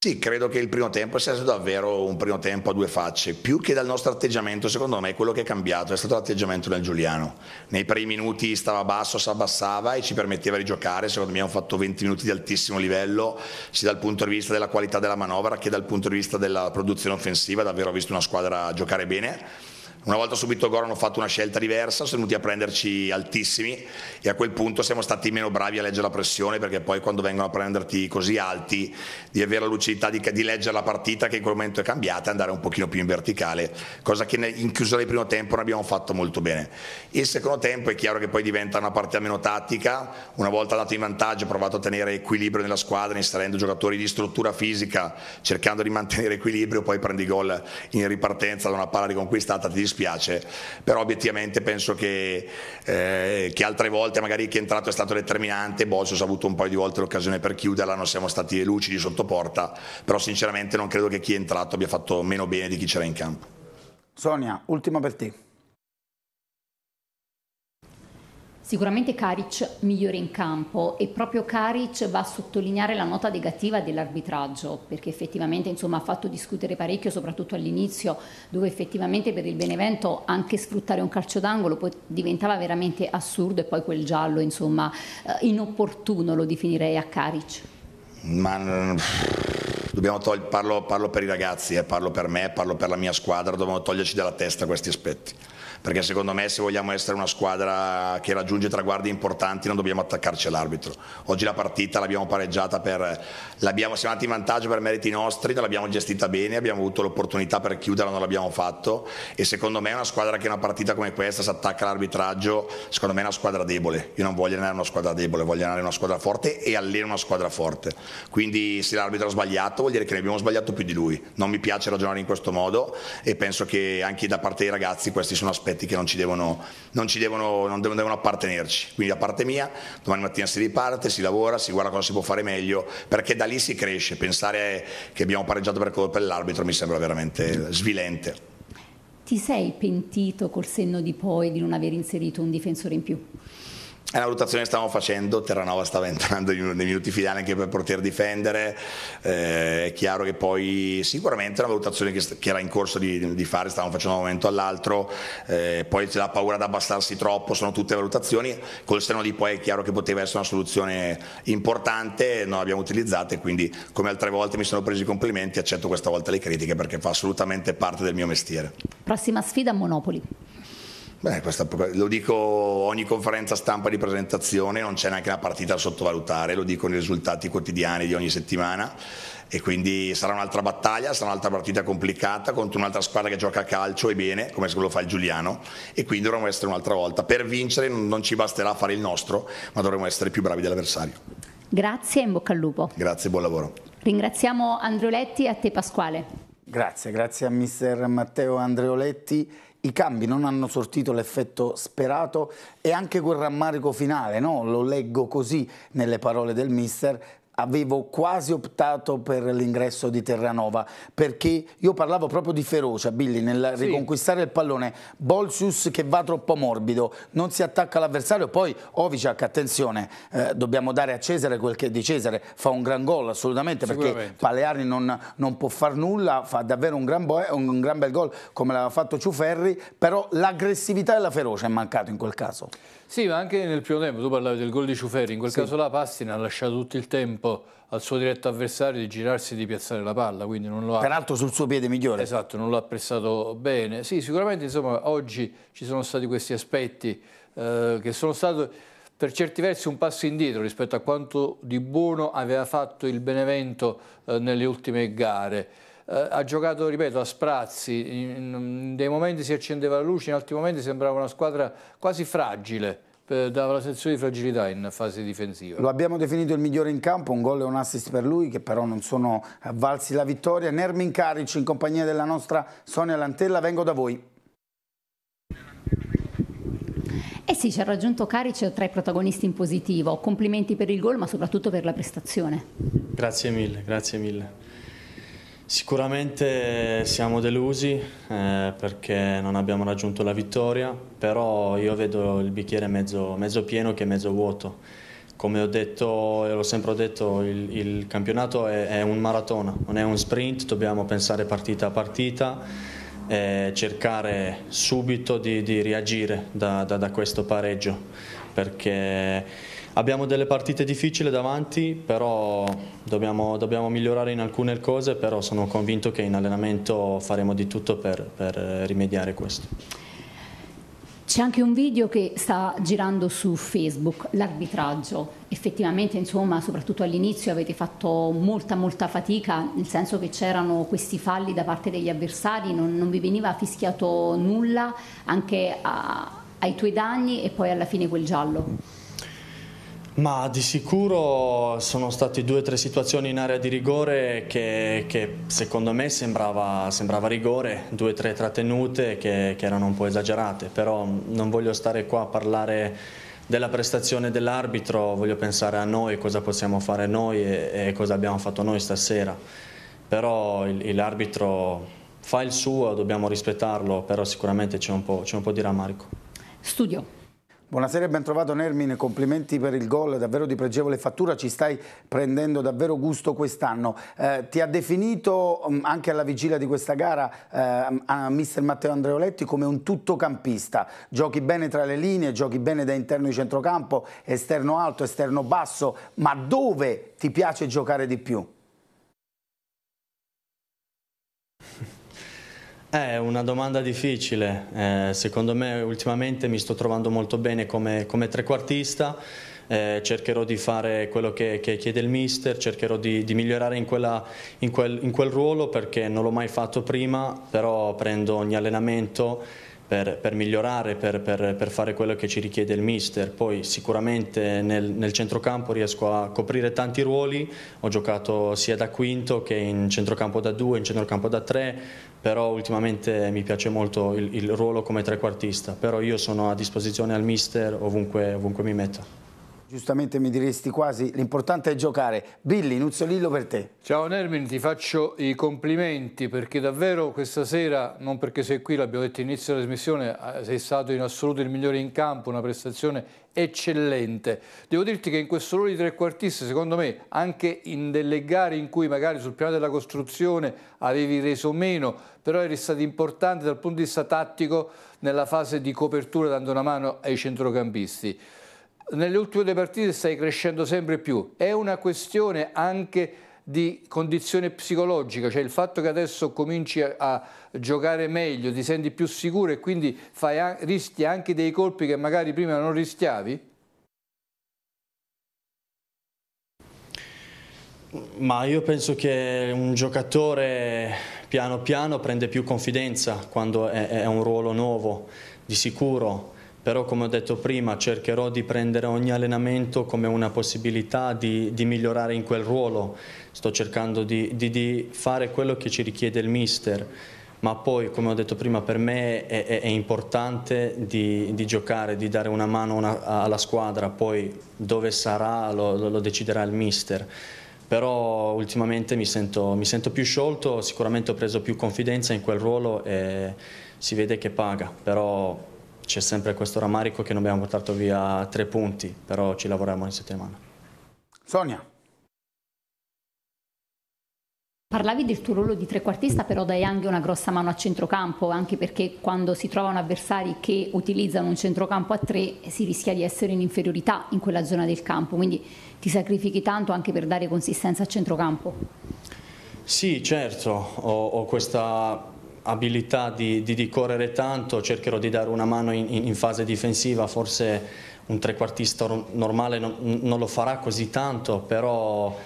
Sì, credo che il primo tempo sia stato davvero un primo tempo a due facce, più che dal nostro atteggiamento, secondo me quello che è cambiato è stato l'atteggiamento del Giuliano. Nei primi minuti stava basso, si abbassava e ci permetteva di giocare, secondo me hanno fatto 20 minuti di altissimo livello, sia dal punto di vista della qualità della manovra che dal punto di vista della produzione offensiva, davvero ho visto una squadra giocare bene una volta subito il gol hanno fatto una scelta diversa, sono venuti a prenderci altissimi e a quel punto siamo stati meno bravi a leggere la pressione perché poi quando vengono a prenderti così alti di avere la lucidità di, di leggere la partita che in quel momento è cambiata e andare un pochino più in verticale, cosa che in chiusura del primo tempo non abbiamo fatto molto bene. Il secondo tempo è chiaro che poi diventa una partita meno tattica, una volta dato in vantaggio ho provato a tenere equilibrio nella squadra inserendo giocatori di struttura fisica cercando di mantenere equilibrio, poi prendi gol in ripartenza da una palla riconquistata, ti dispiace, però obiettivamente penso che, eh, che altre volte magari chi è entrato è stato determinante, Bolsos ha avuto un paio di volte l'occasione per chiuderla, non siamo stati lucidi sotto porta, però sinceramente non credo che chi è entrato abbia fatto meno bene di chi c'era in campo. Sonia, ultima per te. Sicuramente Caric migliore in campo e proprio Caric va a sottolineare la nota negativa dell'arbitraggio perché effettivamente insomma, ha fatto discutere parecchio soprattutto all'inizio dove effettivamente per il Benevento anche sfruttare un calcio d'angolo diventava veramente assurdo e poi quel giallo insomma, eh, inopportuno lo definirei a Caric. Ma dobbiamo togliere, parlo, parlo, per i ragazzi, eh, parlo per me, parlo per la mia squadra, dobbiamo toglierci dalla testa questi aspetti perché secondo me se vogliamo essere una squadra che raggiunge traguardi importanti non dobbiamo attaccarci all'arbitro. Oggi la partita l'abbiamo pareggiata, per, l'abbiamo, siamo andati in vantaggio per meriti nostri, non l'abbiamo gestita bene, abbiamo avuto l'opportunità per chiuderla, non l'abbiamo fatto e secondo me una squadra che in una partita come questa si attacca all'arbitraggio, secondo me è una squadra debole. Io non voglio allenare una squadra debole, voglio allenare una squadra forte e alleno una squadra forte. Quindi se l'arbitro ha sbagliato vuol dire che ne abbiamo sbagliato più di lui. Non mi piace ragionare in questo modo e penso che anche da parte dei ragazzi questi sono aspetti aspetti che non ci devono, non ci devono, non devono, appartenerci. Quindi da parte mia, domani mattina si riparte, si lavora, si guarda cosa si può fare meglio, perché da lì si cresce. Pensare che abbiamo pareggiato per colpa dell'arbitro mi sembra veramente svilente. Ti sei pentito col senno di poi di non aver inserito un difensore in più? è una valutazione che stiamo facendo, Terranova stava entrando nei minuti finali anche per poter difendere, eh, è chiaro che poi sicuramente è una valutazione che, che era in corso di, di, fare, stavamo facendo da un momento all'altro, eh, poi c'è la paura di abbassarsi troppo, sono tutte valutazioni, col seno di poi è chiaro che poteva essere una soluzione importante, non l'abbiamo utilizzata e quindi come altre volte mi sono preso i complimenti, accetto questa volta le critiche perché fa assolutamente parte del mio mestiere. Prossima sfida Monopoli. Beh, questa, lo dico ogni conferenza stampa di presentazione, non c'è neanche una partita da sottovalutare, lo dicono i risultati quotidiani di ogni settimana e quindi sarà un'altra battaglia, sarà un'altra partita complicata contro un'altra squadra che gioca a calcio e bene, come lo fa il Giuliano, e quindi dovremo essere un'altra volta. Per vincere non ci basterà fare il nostro, ma dovremo essere più bravi dell'avversario. Grazie e in bocca al lupo. Grazie, buon lavoro. Ringraziamo Andreoletti e a te Pasquale. Grazie, grazie a mister Matteo Andreoletti i cambi non hanno sortito l'effetto sperato e anche quel rammarico finale, no? lo leggo così nelle parole del mister, avevo quasi optato per l'ingresso di Terranova perché io parlavo proprio di ferocia Billy nel sì. riconquistare il pallone Bolsius che va troppo morbido non si attacca all'avversario poi Oviciak attenzione eh, dobbiamo dare a Cesare quel che è di Cesare fa un gran gol assolutamente perché Paleari non, non, può far nulla fa davvero un gran, un gran bel gol come l'aveva fatto Ciuferri però l'aggressività e la ferocia è mancato in quel caso sì ma anche nel primo tempo tu parlavi del gol di Ciuferri in quel sì. caso la Pastina ha lasciato tutto il tempo al suo diretto avversario di girarsi e di piazzare la palla, quindi non lo ha... Peraltro sul suo piede migliore. Esatto, non l'ha apprezzato bene. Sì, sicuramente insomma, oggi ci sono stati questi aspetti eh, che sono stati per certi versi un passo indietro rispetto a quanto di buono aveva fatto il Benevento eh, nelle ultime gare. Eh, ha giocato, ripeto, a sprazzi, in, in dei momenti si accendeva la luce, in altri momenti sembrava una squadra quasi fragile dava la sensazione di fragilità in fase difensiva. Lo abbiamo definito il migliore in campo, un gol e un assist per lui che però non sono valsi la vittoria. Nermin Caric in compagnia della nostra Sonia Lantella, vengo da voi. Eh sì, ci ha raggiunto Caric tra i protagonisti in positivo. Complimenti per il gol ma soprattutto per la prestazione. Grazie mille, grazie mille. Sicuramente siamo delusi eh, perché non abbiamo raggiunto la vittoria, però io vedo il bicchiere mezzo, mezzo pieno che mezzo vuoto. Come ho detto e l'ho sempre detto, il, il campionato è, è un maratona, non è un sprint, dobbiamo pensare partita a partita e cercare subito di, di reagire da, da, da questo pareggio perché Abbiamo delle partite difficili davanti, però dobbiamo, dobbiamo, migliorare in alcune cose, però sono convinto che in allenamento faremo di tutto per, per rimediare questo. C'è anche un video che sta girando su Facebook, l'arbitraggio. Effettivamente, insomma, soprattutto all'inizio avete fatto molta, molta fatica, nel senso che c'erano questi falli da parte degli avversari, non, non vi veniva fischiato nulla, anche a, ai tuoi danni e poi alla fine quel giallo. Ma di sicuro sono state due o tre situazioni in area di rigore che, che secondo me sembrava, sembrava rigore, due o tre trattenute che, che erano un po' esagerate, però non voglio stare qua a parlare della prestazione dell'arbitro, voglio pensare a noi, cosa possiamo fare noi e, e cosa abbiamo fatto noi stasera. Però l'arbitro fa il suo, dobbiamo rispettarlo, però sicuramente c'è un, un po' di rammarico. Studio. Buonasera e bentrovato Nermin, complimenti per il gol, davvero di pregevole fattura, ci stai prendendo davvero gusto quest'anno. Eh, ti ha definito mm, anche alla vigilia di questa gara eh, a mister Matteo Andreoletti come un tuttocampista, giochi bene tra le linee, giochi bene da interno di centrocampo, esterno alto, esterno basso, ma dove ti piace giocare di più? È eh, una domanda difficile, eh, secondo me ultimamente mi sto trovando molto bene come, come trequartista, eh, cercherò di fare quello che, che, chiede il mister, cercherò di, di migliorare in, quella, in, quel, in quel ruolo perché non l'ho mai fatto prima, però prendo ogni allenamento per, per migliorare, per, per, per, fare quello che ci richiede il mister. Poi sicuramente nel, nel centrocampo riesco a coprire tanti ruoli, ho giocato sia da quinto che in centrocampo da due, in centrocampo da tre, però ultimamente mi piace molto il, il ruolo come trequartista, però io sono a disposizione al mister ovunque, ovunque mi metta giustamente mi diresti quasi, l'importante è giocare. Billy, Nuzzolillo per te. Ciao Nermin, ti faccio i complimenti perché davvero questa sera, non perché sei qui, l'abbiamo detto all'inizio della trasmissione, eh, sei stato in assoluto il migliore in campo, una prestazione eccellente. Devo dirti che in questo ruolo di trequartista, secondo me, anche in delle gare in cui magari sul piano della costruzione avevi reso meno, però eri stato importante dal punto di vista tattico nella fase di copertura dando una mano ai centrocampisti nelle ultime due partite stai crescendo sempre più. È una questione anche di condizione psicologica, cioè il fatto che adesso cominci a, a giocare meglio, ti senti più sicuro e quindi fai, rischi anche dei colpi che magari prima non rischiavi? Ma io penso che un giocatore piano piano prende più confidenza quando è, è un ruolo nuovo, di sicuro però come ho detto prima cercherò di prendere ogni allenamento come una possibilità di, di migliorare in quel ruolo, sto cercando di, di, di, fare quello che ci richiede il mister, ma poi come ho detto prima per me è, è, è importante di, giocare, di dare una mano una, alla squadra, poi dove sarà lo, lo deciderà il mister però ultimamente mi sento, mi sento, più sciolto, sicuramente ho preso più confidenza in quel ruolo e si vede che paga, però c'è sempre questo rammarico che non abbiamo portato via tre punti, però ci lavoriamo in settimana. Sonia. Parlavi del tuo ruolo di trequartista, però dai anche una grossa mano a centrocampo, anche perché quando si trovano avversari che utilizzano un centrocampo a tre si rischia di essere in inferiorità in quella zona del campo, quindi ti sacrifichi tanto anche per dare consistenza a centrocampo. Sì, certo, ho, ho questa abilità di, di, di, correre tanto, cercherò di dare una mano in, in fase difensiva, forse un trequartista normale non, non, lo farà così tanto, però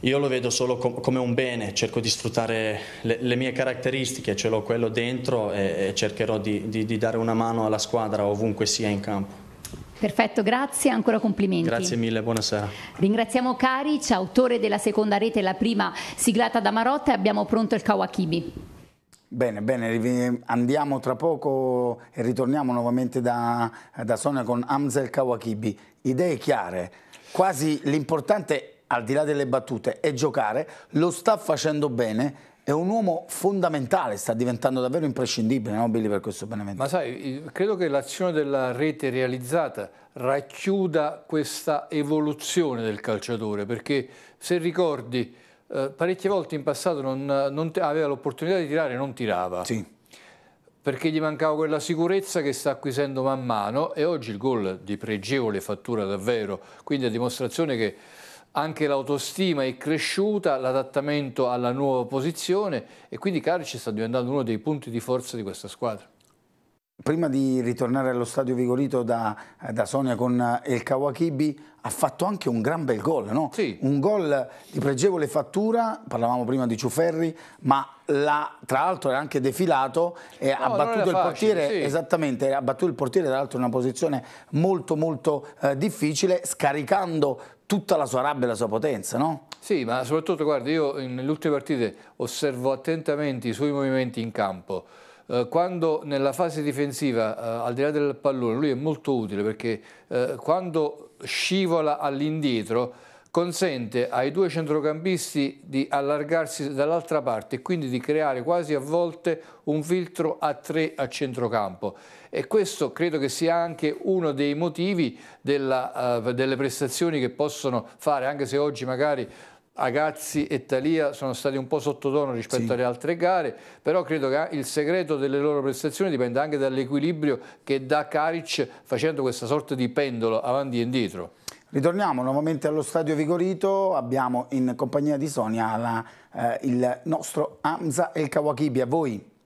io lo vedo solo com come un bene, cerco di sfruttare le, le mie caratteristiche, ce l'ho quello dentro e, e cercherò di, di dare una mano alla squadra ovunque sia in campo. Perfetto, grazie, ancora complimenti. Grazie mille, buonasera. Ringraziamo Caric, autore della seconda rete, la prima siglata da Marotta e abbiamo pronto il Kawakibi. Bene, bene, andiamo tra poco e ritorniamo nuovamente da, da Sonia con Amzel Kawakibi. Idee chiare, quasi l'importante, al di là delle battute, è giocare, lo sta facendo bene, è un uomo fondamentale, sta diventando davvero imprescindibile, no Billy, per questo Benevento? Ma sai, credo che l'azione della rete realizzata racchiuda questa evoluzione del calciatore, perché se ricordi eh, parecchie volte in passato non, non aveva l'opportunità di tirare e non tirava. Sì. Perché gli mancava quella sicurezza che sta acquisendo man mano e oggi il gol di pregevole fattura davvero, quindi a dimostrazione che anche l'autostima è cresciuta, l'adattamento alla nuova posizione e quindi Carici sta diventando uno dei punti di forza di questa squadra. Prima di ritornare allo stadio Vigorito da, da Sonia con il eh, Kawakibi, ha fatto anche un gran bel gol, no? sì. un gol di pregevole fattura, parlavamo prima di Ciuferri, ma la, tra l'altro era anche defilato e ha battuto il facile, portiere, sì. esattamente, ha battuto il portiere tra l'altro in una posizione molto molto eh, difficile, scaricando tutta la sua rabbia e la sua potenza, no? Sì, ma soprattutto guarda, io nelle ultime partite osservo attentamente i suoi movimenti in campo eh, quando nella fase difensiva, eh, al di là del pallone, lui è molto utile perché eh, quando scivola all'indietro consente ai due centrocampisti di allargarsi dall'altra parte e quindi di creare quasi a volte un filtro a tre a centrocampo e questo credo che sia anche uno dei motivi della, uh, delle prestazioni che possono fare anche se oggi magari Agazzi e Talia sono stati un po' sottotono rispetto sì. alle altre gare, però credo che il segreto delle loro prestazioni dipenda anche dall'equilibrio che dà Caric facendo questa sorta di pendolo avanti e indietro. Ritorniamo nuovamente allo stadio Vigorito, abbiamo in compagnia di Sonia la, eh, il nostro Hamza El Kawakibi, a voi.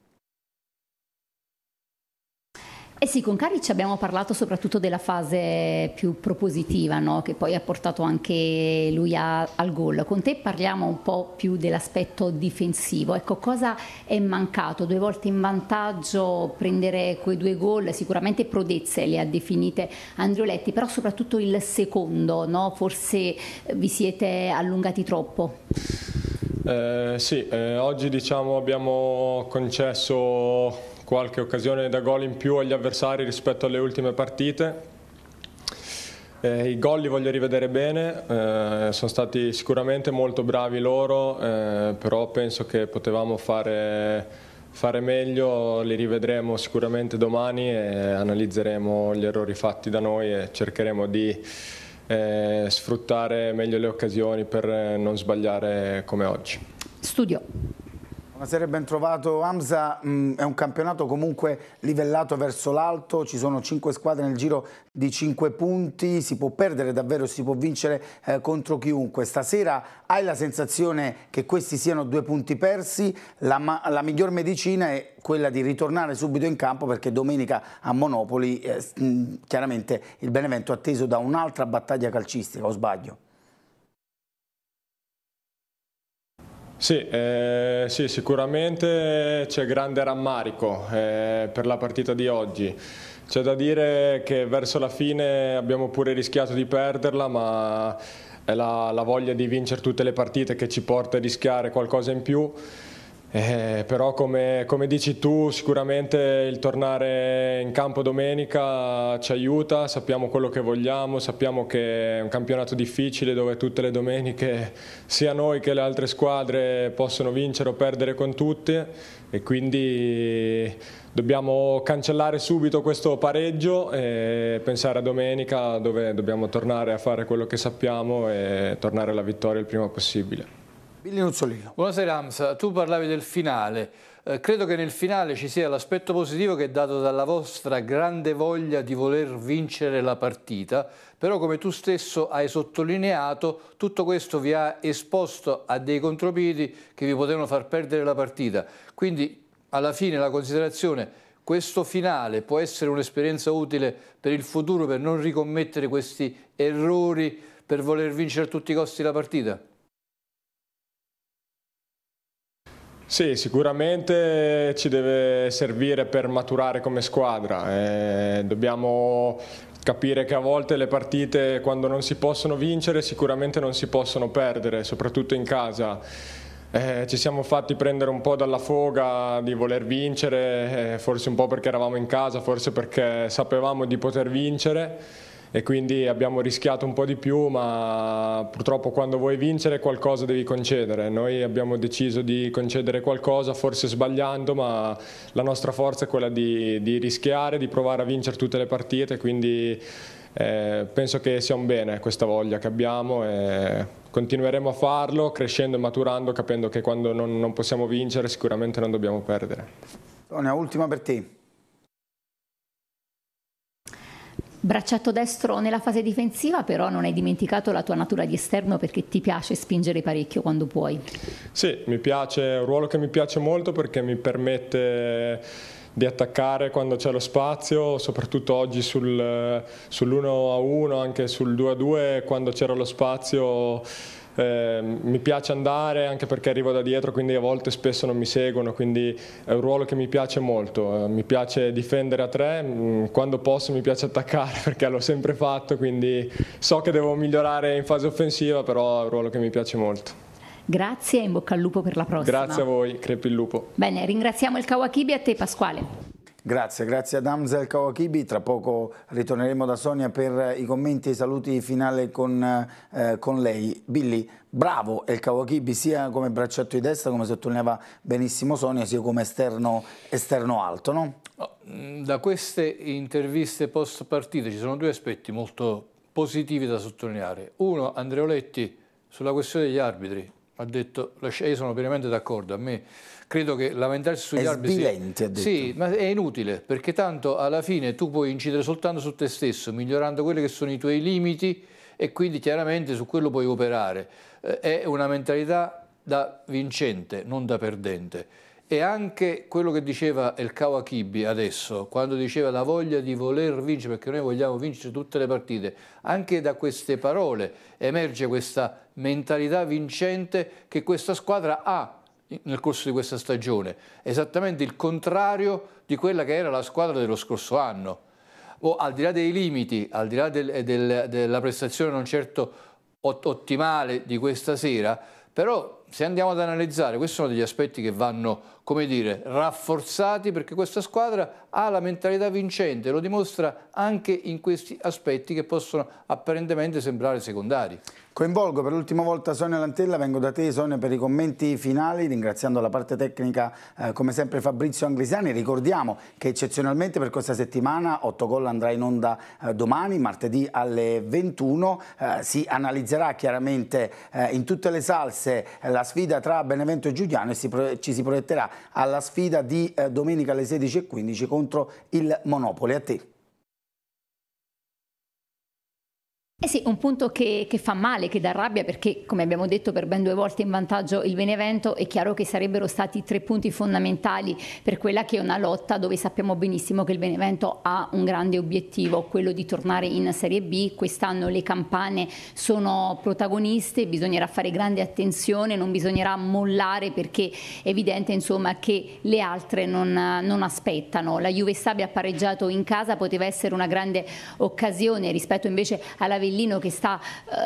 Eh sì, con Cari ci abbiamo parlato soprattutto della fase più propositiva, no? che poi ha portato anche lui a, al gol. Con te parliamo un po' più dell'aspetto difensivo. Ecco, cosa è mancato? Due volte in vantaggio prendere quei due gol, sicuramente prodezze le ha definite Andrioletti, però soprattutto il secondo, no? forse eh, vi siete allungati troppo. Eh, sì, eh, oggi diciamo abbiamo concesso qualche occasione da gol in più agli avversari rispetto alle ultime partite. Eh, I gol li voglio rivedere bene, eh, sono stati sicuramente molto bravi loro, eh, però penso che potevamo fare, fare, meglio, li rivedremo sicuramente domani e analizzeremo gli errori fatti da noi e cercheremo di eh, sfruttare meglio le occasioni per non sbagliare come oggi. Studio. Buonasera, ben trovato Hamza, mm, è un campionato comunque livellato verso l'alto, ci sono cinque squadre nel giro di cinque punti, si può perdere davvero, si può vincere eh, contro chiunque. Stasera hai la sensazione che questi siano due punti persi, la, la, miglior medicina è quella di ritornare subito in campo perché domenica a Monopoli eh, mm, chiaramente il Benevento è atteso da un'altra battaglia calcistica, o sbaglio? Sì, eh, sì, sicuramente c'è grande rammarico eh, per la partita di oggi. C'è da dire che verso la fine abbiamo pure rischiato di perderla, ma è la, la voglia di vincere tutte le partite che ci porta a rischiare qualcosa in più. Eh, però come, come, dici tu sicuramente il tornare in campo domenica ci aiuta, sappiamo quello che vogliamo, sappiamo che è un campionato difficile dove tutte le domeniche sia noi che le altre squadre possono vincere o perdere con tutte e quindi dobbiamo cancellare subito questo pareggio e pensare a domenica dove dobbiamo tornare a fare quello che sappiamo e tornare alla vittoria il prima possibile. Billy Nuzzolino. Buonasera Amsa, tu parlavi del finale. Eh, credo che nel finale ci sia l'aspetto positivo che è dato dalla vostra grande voglia di voler vincere la partita, però come tu stesso hai sottolineato, tutto questo vi ha esposto a dei contropiedi che vi potevano far perdere la partita. Quindi alla fine la considerazione questo finale può essere un'esperienza utile per il futuro per non ricommettere questi errori per voler vincere a tutti i costi la partita? Sì, sicuramente ci deve servire per maturare come squadra. Eh, dobbiamo capire che a volte le partite quando non si possono vincere sicuramente non si possono perdere, soprattutto in casa. Eh, ci siamo fatti prendere un po' dalla foga di voler vincere, eh, forse un po' perché eravamo in casa, forse perché sapevamo di poter vincere e quindi abbiamo rischiato un po' di più ma purtroppo quando vuoi vincere qualcosa devi concedere, noi abbiamo deciso di concedere qualcosa forse sbagliando ma la nostra forza è quella di, di rischiare, di provare a vincere tutte le partite quindi eh, penso che sia un bene questa voglia che abbiamo e continueremo a farlo crescendo e maturando capendo che quando non, non possiamo vincere sicuramente non dobbiamo perdere. Sonia, ultima per te. Bracciato destro nella fase difensiva, però non hai dimenticato la tua natura di esterno perché ti piace spingere parecchio quando puoi. Sì, mi piace, è un ruolo che mi piace molto perché mi permette di attaccare quando c'è lo spazio, soprattutto oggi sul, sull'1-1, anche sul 2-2, a quando c'era lo spazio eh, mi piace andare anche perché arrivo da dietro quindi a volte spesso non mi seguono quindi è un ruolo che mi piace molto eh, mi piace difendere a tre mm, quando posso mi piace attaccare perché l'ho sempre fatto quindi so che devo migliorare in fase offensiva però è un ruolo che mi piace molto Grazie e in bocca al lupo per la prossima. Grazie a voi, crepi il lupo. Bene, ringraziamo il Kawakibi a te Pasquale. Grazie, grazie a Damsel Kawakibi, tra poco ritorneremo da Sonia per eh, i commenti e i saluti finali con, eh, con lei. Billy, bravo El Kawakibi sia come bracciatto di destra, come sottolineava benissimo Sonia, sia come esterno, esterno alto, no? Oh, mm, da queste interviste post partita ci sono due aspetti molto positivi da sottolineare. Uno, Andreoletti, sulla questione degli arbitri, ha detto io sono pienamente d'accordo, a me credo che lamentarsi sugli è arbitri sbilente, ha detto. Sì, ma è inutile, perché tanto alla fine tu puoi incidere soltanto su te stesso, migliorando quelli che sono i tuoi limiti e quindi chiaramente su quello puoi operare. Eh, è una mentalità da vincente, non da perdente. E anche quello che diceva El Kawakibi adesso, quando diceva la voglia di voler vincere, perché noi vogliamo vincere tutte le partite, anche da queste parole emerge questa mentalità vincente che questa squadra ha nel corso di questa stagione, esattamente il contrario di quella che era la squadra dello scorso anno. O al di là dei limiti, al di là del, eh, del, della prestazione non certo ottimale di questa sera, però se andiamo ad analizzare, questi sono degli aspetti che vanno come dire, rafforzati perché questa squadra ha la mentalità vincente, lo dimostra anche in questi aspetti che possono apparentemente sembrare secondari. Coinvolgo per l'ultima volta Sonia Lantella, vengo da te Sonia per i commenti finali, ringraziando la parte tecnica eh, come sempre Fabrizio Anglisiani, ricordiamo che eccezionalmente per questa settimana 8 gol andrà in onda eh, domani, martedì alle 21, eh, si analizzerà chiaramente eh, in tutte le salse eh, la sfida tra Benevento e Giuliano e si ci si proietterà alla sfida di eh, domenica alle 16.15 contro il Monopoli. A te. Eh sì, un punto che, che, fa male, che dà rabbia, perché come abbiamo detto per ben due volte in vantaggio il Benevento, è chiaro che sarebbero stati tre punti fondamentali per quella che è una lotta dove sappiamo benissimo che il Benevento ha un grande obiettivo, quello di tornare in Serie B. Quest'anno le campane sono protagoniste, bisognerà fare grande attenzione, non bisognerà mollare perché è evidente insomma, che le altre non, non aspettano. La Juve Stabia ha pareggiato in casa, poteva essere una grande occasione rispetto invece alla Velleria Avellino che, sta,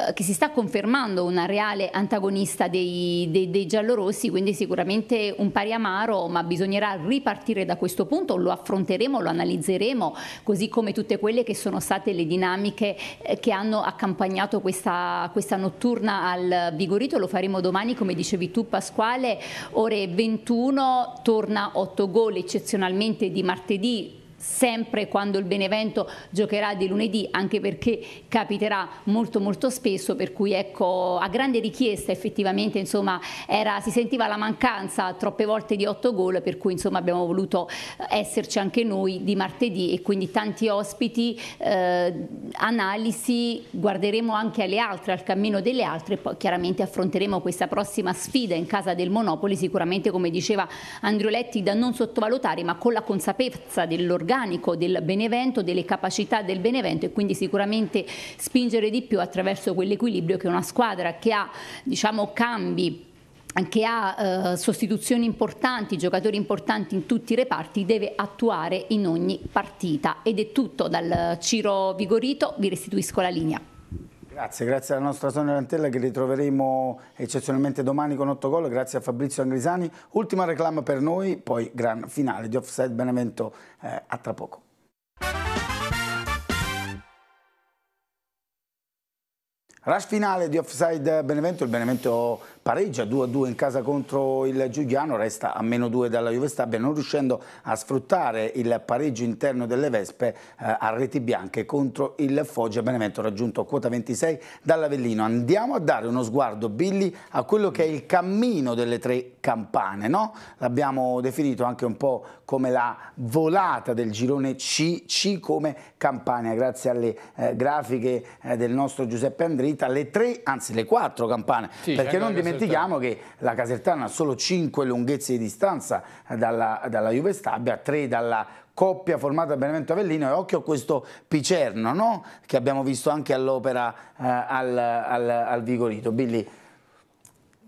eh, che si sta confermando una reale antagonista dei, dei, dei giallorossi, quindi sicuramente un pari amaro, ma bisognerà ripartire da questo punto, lo affronteremo, lo analizzeremo, così come tutte quelle che sono state le dinamiche eh, che hanno accompagnato questa, questa notturna al Vigorito, lo faremo domani come dicevi tu Pasquale, ore 21 torna 8 gol eccezionalmente di martedì sempre quando il Benevento giocherà di lunedì, anche perché capiterà molto molto spesso, per cui ecco a grande richiesta effettivamente insomma era, si sentiva la mancanza troppe volte di 8 gol, per cui insomma abbiamo voluto esserci anche noi di martedì e quindi tanti ospiti, eh, analisi, guarderemo anche alle altre, al cammino delle altre e poi chiaramente affronteremo questa prossima sfida in casa del Monopoli, sicuramente come diceva Andrioletti da non sottovalutare ma con la consapevolezza dell'organo organico del Benevento, delle capacità del Benevento e quindi sicuramente spingere di più attraverso quell'equilibrio che una squadra che ha diciamo, cambi che ha eh, sostituzioni importanti, giocatori importanti in tutti i reparti, deve attuare in ogni partita. Ed è tutto dal Ciro Vigorito, vi restituisco la linea. Grazie, grazie alla nostra Sonia Lantella che ritroveremo eccezionalmente domani con 8 gol, grazie a Fabrizio Angrisani. Ultima reclama per noi, poi gran finale di Offside Benevento eh, a tra poco. Rush finale di Offside Benevento, il Benevento pareggia 2-2 in casa contro il Giuliano, resta a meno 2 dalla Juve Stabia, non riuscendo a sfruttare il pareggio interno delle Vespe eh, a reti bianche contro il Foggia Benevento raggiunto a quota 26 dall'Avellino. Andiamo a dare uno sguardo, Billy, a quello che è il cammino delle tre campane, no? L'abbiamo definito anche un po' come la volata del girone C, C come Campania, grazie alle eh, grafiche eh, del nostro Giuseppe Andrita, le tre, anzi le quattro Campane, sì, perché non dimentichiamo che la Casertana ha solo cinque lunghezze di distanza dalla, dalla Juve Stabia, tre dalla coppia formata da Benevento Avellino e occhio a questo Picerno no? che abbiamo visto anche all'opera eh, al, al, al Vigorito. Billy,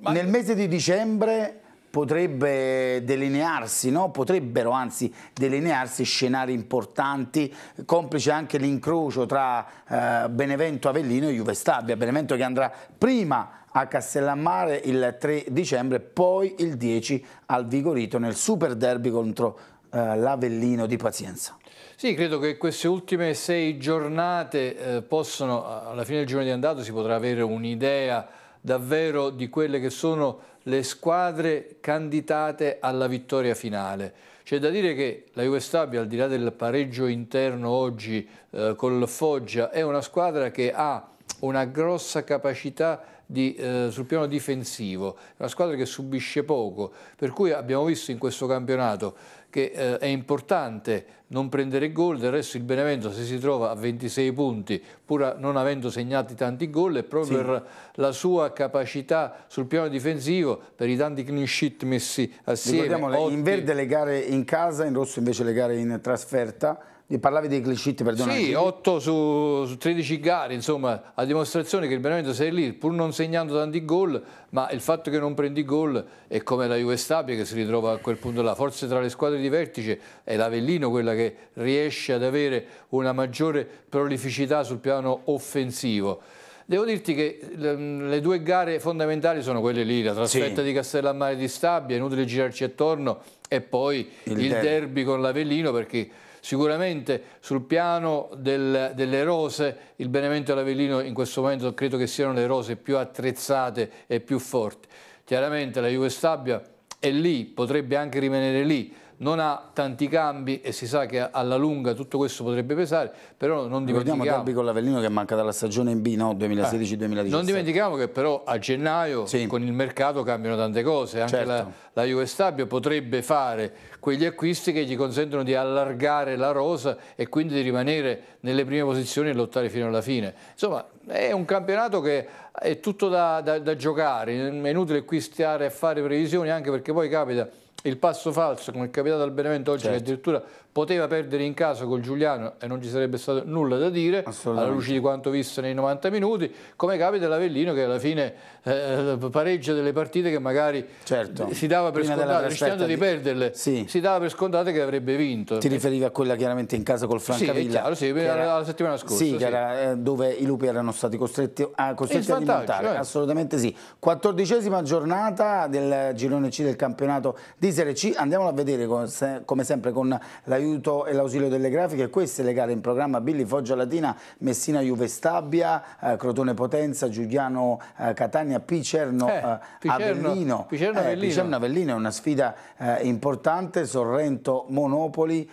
Ma... nel mese di dicembre potrebbe delinearsi, no? potrebbero anzi delinearsi scenari importanti, complice anche l'incrocio tra eh, Benevento Avellino e Juve Stabia, Benevento che andrà prima a Castellammare il 3 dicembre, poi il 10 al Vigorito nel Super Derby contro eh, l'Avellino di Pazienza. Sì, credo che queste ultime sei giornate eh, possono, alla fine del giorno di andato si potrà avere un'idea davvero di quelle che sono le squadre candidate alla vittoria finale. C'è da dire che la Juve Stabia, al di là del pareggio interno oggi eh, col Foggia, è una squadra che ha una grossa capacità di, eh, sul piano difensivo, è una squadra che subisce poco, per cui abbiamo visto in questo campionato che eh, è importante non prendere gol, del resto il Benevento se si trova a 26 punti pur non avendo segnati tanti gol è proprio sì. per la sua capacità sul piano difensivo per i tanti clean sheet messi assieme. Ricordiamo Otti... in verde le gare in casa, in rosso invece le gare in trasferta parlavi dei clicit perdona. Sì, 8 su, su, 13 gare, insomma, a dimostrazione che il Benevento sei lì, pur non segnando tanti gol, ma il fatto che non prendi gol è come la Juve Stabia che si ritrova a quel punto là. Forse tra le squadre di vertice è l'Avellino quella che riesce ad avere una maggiore prolificità sul piano offensivo. Devo dirti che ehm, le due gare fondamentali sono quelle lì, la trasferta sì. di Castellammare di Stabia, è inutile girarci attorno, e poi il, il derby. derby con l'Avellino perché sicuramente sul piano del, delle rose il Benevento e l'Avellino in questo momento credo che siano le rose più attrezzate e più forti. Chiaramente la Juve Stabia è lì, potrebbe anche rimanere lì, non ha tanti cambi e si sa che alla lunga tutto questo potrebbe pesare, però non dimentichiamo... Ricordiamo Derby con l'Avellino che manca dalla stagione in B, no? 2016-2017. Eh, non dimentichiamo che però a gennaio sì. con il mercato cambiano tante cose, anche certo. la, la Juve Stabio potrebbe fare quegli acquisti che gli consentono di allargare la rosa e quindi di rimanere nelle prime posizioni e lottare fino alla fine. Insomma, è un campionato che è tutto da, da, da giocare, è inutile qui stare a fare previsioni anche perché poi capita il passo falso come è capitato al Benevento oggi certo. che addirittura poteva perdere in casa col Giuliano e non ci sarebbe stato nulla da dire alla luce di quanto visto nei 90 minuti, come capita l'Avellino che alla fine eh, pareggia delle partite che magari certo. si dava per Prima scontate, rischiando di, di perderle, sì. si dava per scontate che avrebbe vinto. Ti riferivi a quella chiaramente in casa col Francavilla? Sì, chiaro, sì, era, la settimana scorsa. Sì, sì. Era, eh, dove i lupi erano stati costretti, ah, costretti a alimentare, eh. assolutamente sì. Quattordicesima giornata del girone C del campionato di Serie C, andiamola a vedere come sempre con la l'aiuto e l'ausilio delle grafiche, queste le gare in programma Billy Foggia Latina, Messina Juve Stabia, eh, Crotone Potenza, Giuliano eh, Catania, Picerno, eh, eh Picerno Avellino. Picerno eh, Avellino. Picerno Avellino è una sfida eh, importante, Sorrento Monopoli,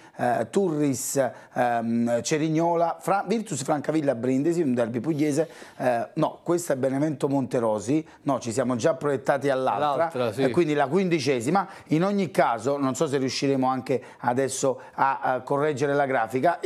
Turris ehm, Cerignola, Fra Virtus Francavilla Brindisi, un derby pugliese, no, questa è Benevento Monterosi, no, ci siamo già proiettati all'altra, all sì. quindi la quindicesima, in ogni caso non so se riusciremo anche adesso a, correggere la grafica,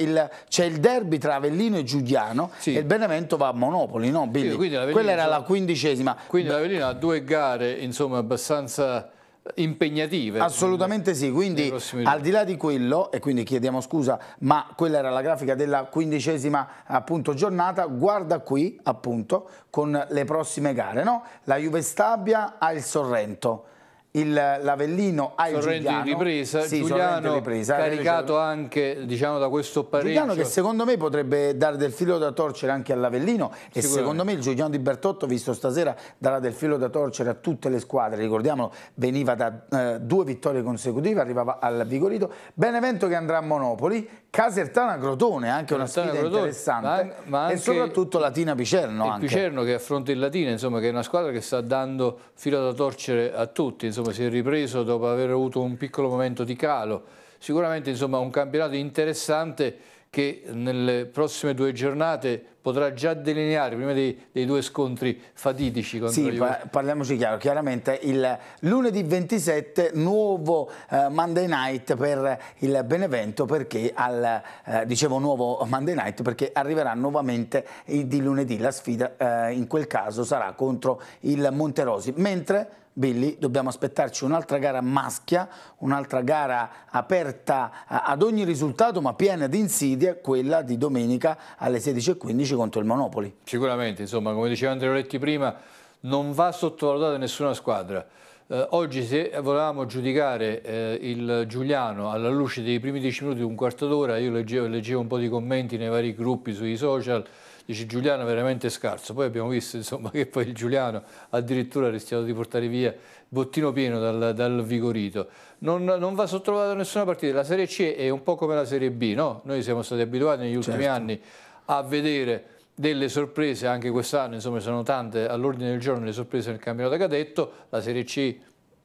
c'è il derby tra Avellino e Giudiano sì. e il Benevento va a Monopoli, no Billy? Sì, Quella era la quindicesima. Quindi l'Avellino ha due gare insomma abbastanza impegnative. Assolutamente sì, quindi al di là di quello, e quindi chiediamo scusa, ma quella era la grafica della quindicesima appunto, giornata, guarda qui appunto con le prossime gare, no? La Juve Stabia ha il Sorrento, il, l'Avellino ai Sorrenti Giuliano. in ripresa, sì, Giuliano ripresa, eh, caricato ripresa. anche diciamo, da questo pareggio. Giuliano che secondo me potrebbe dare del filo da torcere anche all'Avellino e secondo me il Giuliano di Bertotto visto stasera darà del filo da torcere a tutte le squadre, ricordiamolo veniva da eh, due vittorie consecutive, arrivava al Vigorito, Benevento che andrà a Monopoli Casertana Crotone, anche Casertana una sfida Crotone, interessante ma, ma e soprattutto Latina Picerno. Picerno che affronta il Latina, insomma, che è una squadra che sta dando filo da torcere a tutti, insomma, si è ripreso dopo aver avuto un piccolo momento di calo. Sicuramente insomma, un campionato interessante che nelle prossime due giornate potrà già delineare prima dei, dei due scontri fatidici contro sì, pa parliamoci chiaro, chiaramente il lunedì 27 nuovo eh, Monday Night per il Benevento perché al, eh, dicevo nuovo Monday Night perché arriverà nuovamente di lunedì la sfida eh, in quel caso sarà contro il Monterosi mentre Billy, dobbiamo aspettarci un'altra gara maschia, un'altra gara aperta ad ogni risultato ma piena di insidia, quella di domenica alle 16.15 contro il Monopoli. Sicuramente, insomma, come diceva Andreoletti prima, non va sottovalutata nessuna squadra. Eh, oggi se volevamo giudicare eh, il Giuliano alla luce dei primi 10 minuti, un quarto d'ora, io leggevo, leggevo un po' di commenti nei vari gruppi sui social, dici Giuliano è veramente scarso, poi abbiamo visto insomma, che poi il Giuliano addirittura ha rischiato di portare via bottino pieno dal, dal Vigorito. Non, non va sottovalutata nessuna partita, la Serie C è un po' come la Serie B, no? noi siamo stati abituati negli ultimi certo. anni a vedere delle sorprese, anche quest'anno insomma sono tante all'ordine del giorno le sorprese nel campionato cadetto, la Serie C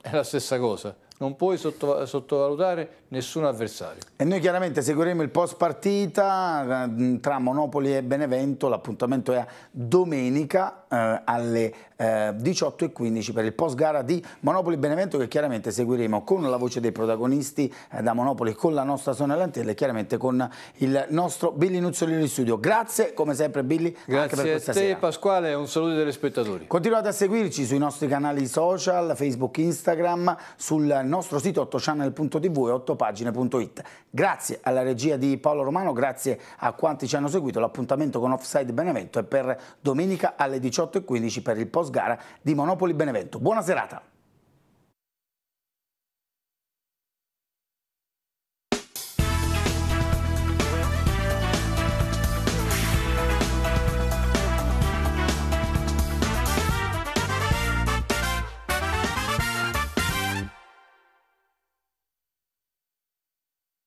è la stessa cosa non puoi sottovalutare nessun avversario. E noi chiaramente seguiremo il post partita eh, tra Monopoli e Benevento, l'appuntamento è domenica eh, alle eh, 18.15 per il post gara di Monopoli Benevento che chiaramente seguiremo con la voce dei protagonisti eh, da Monopoli, con la nostra Sonia Lantella e chiaramente con il nostro Billy Nuzzolini in studio. Grazie come sempre Billy Grazie per questa a te sera. Pasquale un saluto degli spettatori. Continuate a seguirci sui nostri canali social, Facebook, Instagram, sul nostro sito 8channel.tv e 8pagine.it. Grazie alla regia di Paolo Romano, grazie a quanti ci hanno seguito, l'appuntamento con Offside Benevento è per domenica alle 18.00 e 18.15 per il post gara di Monopoli Benevento. Buona serata!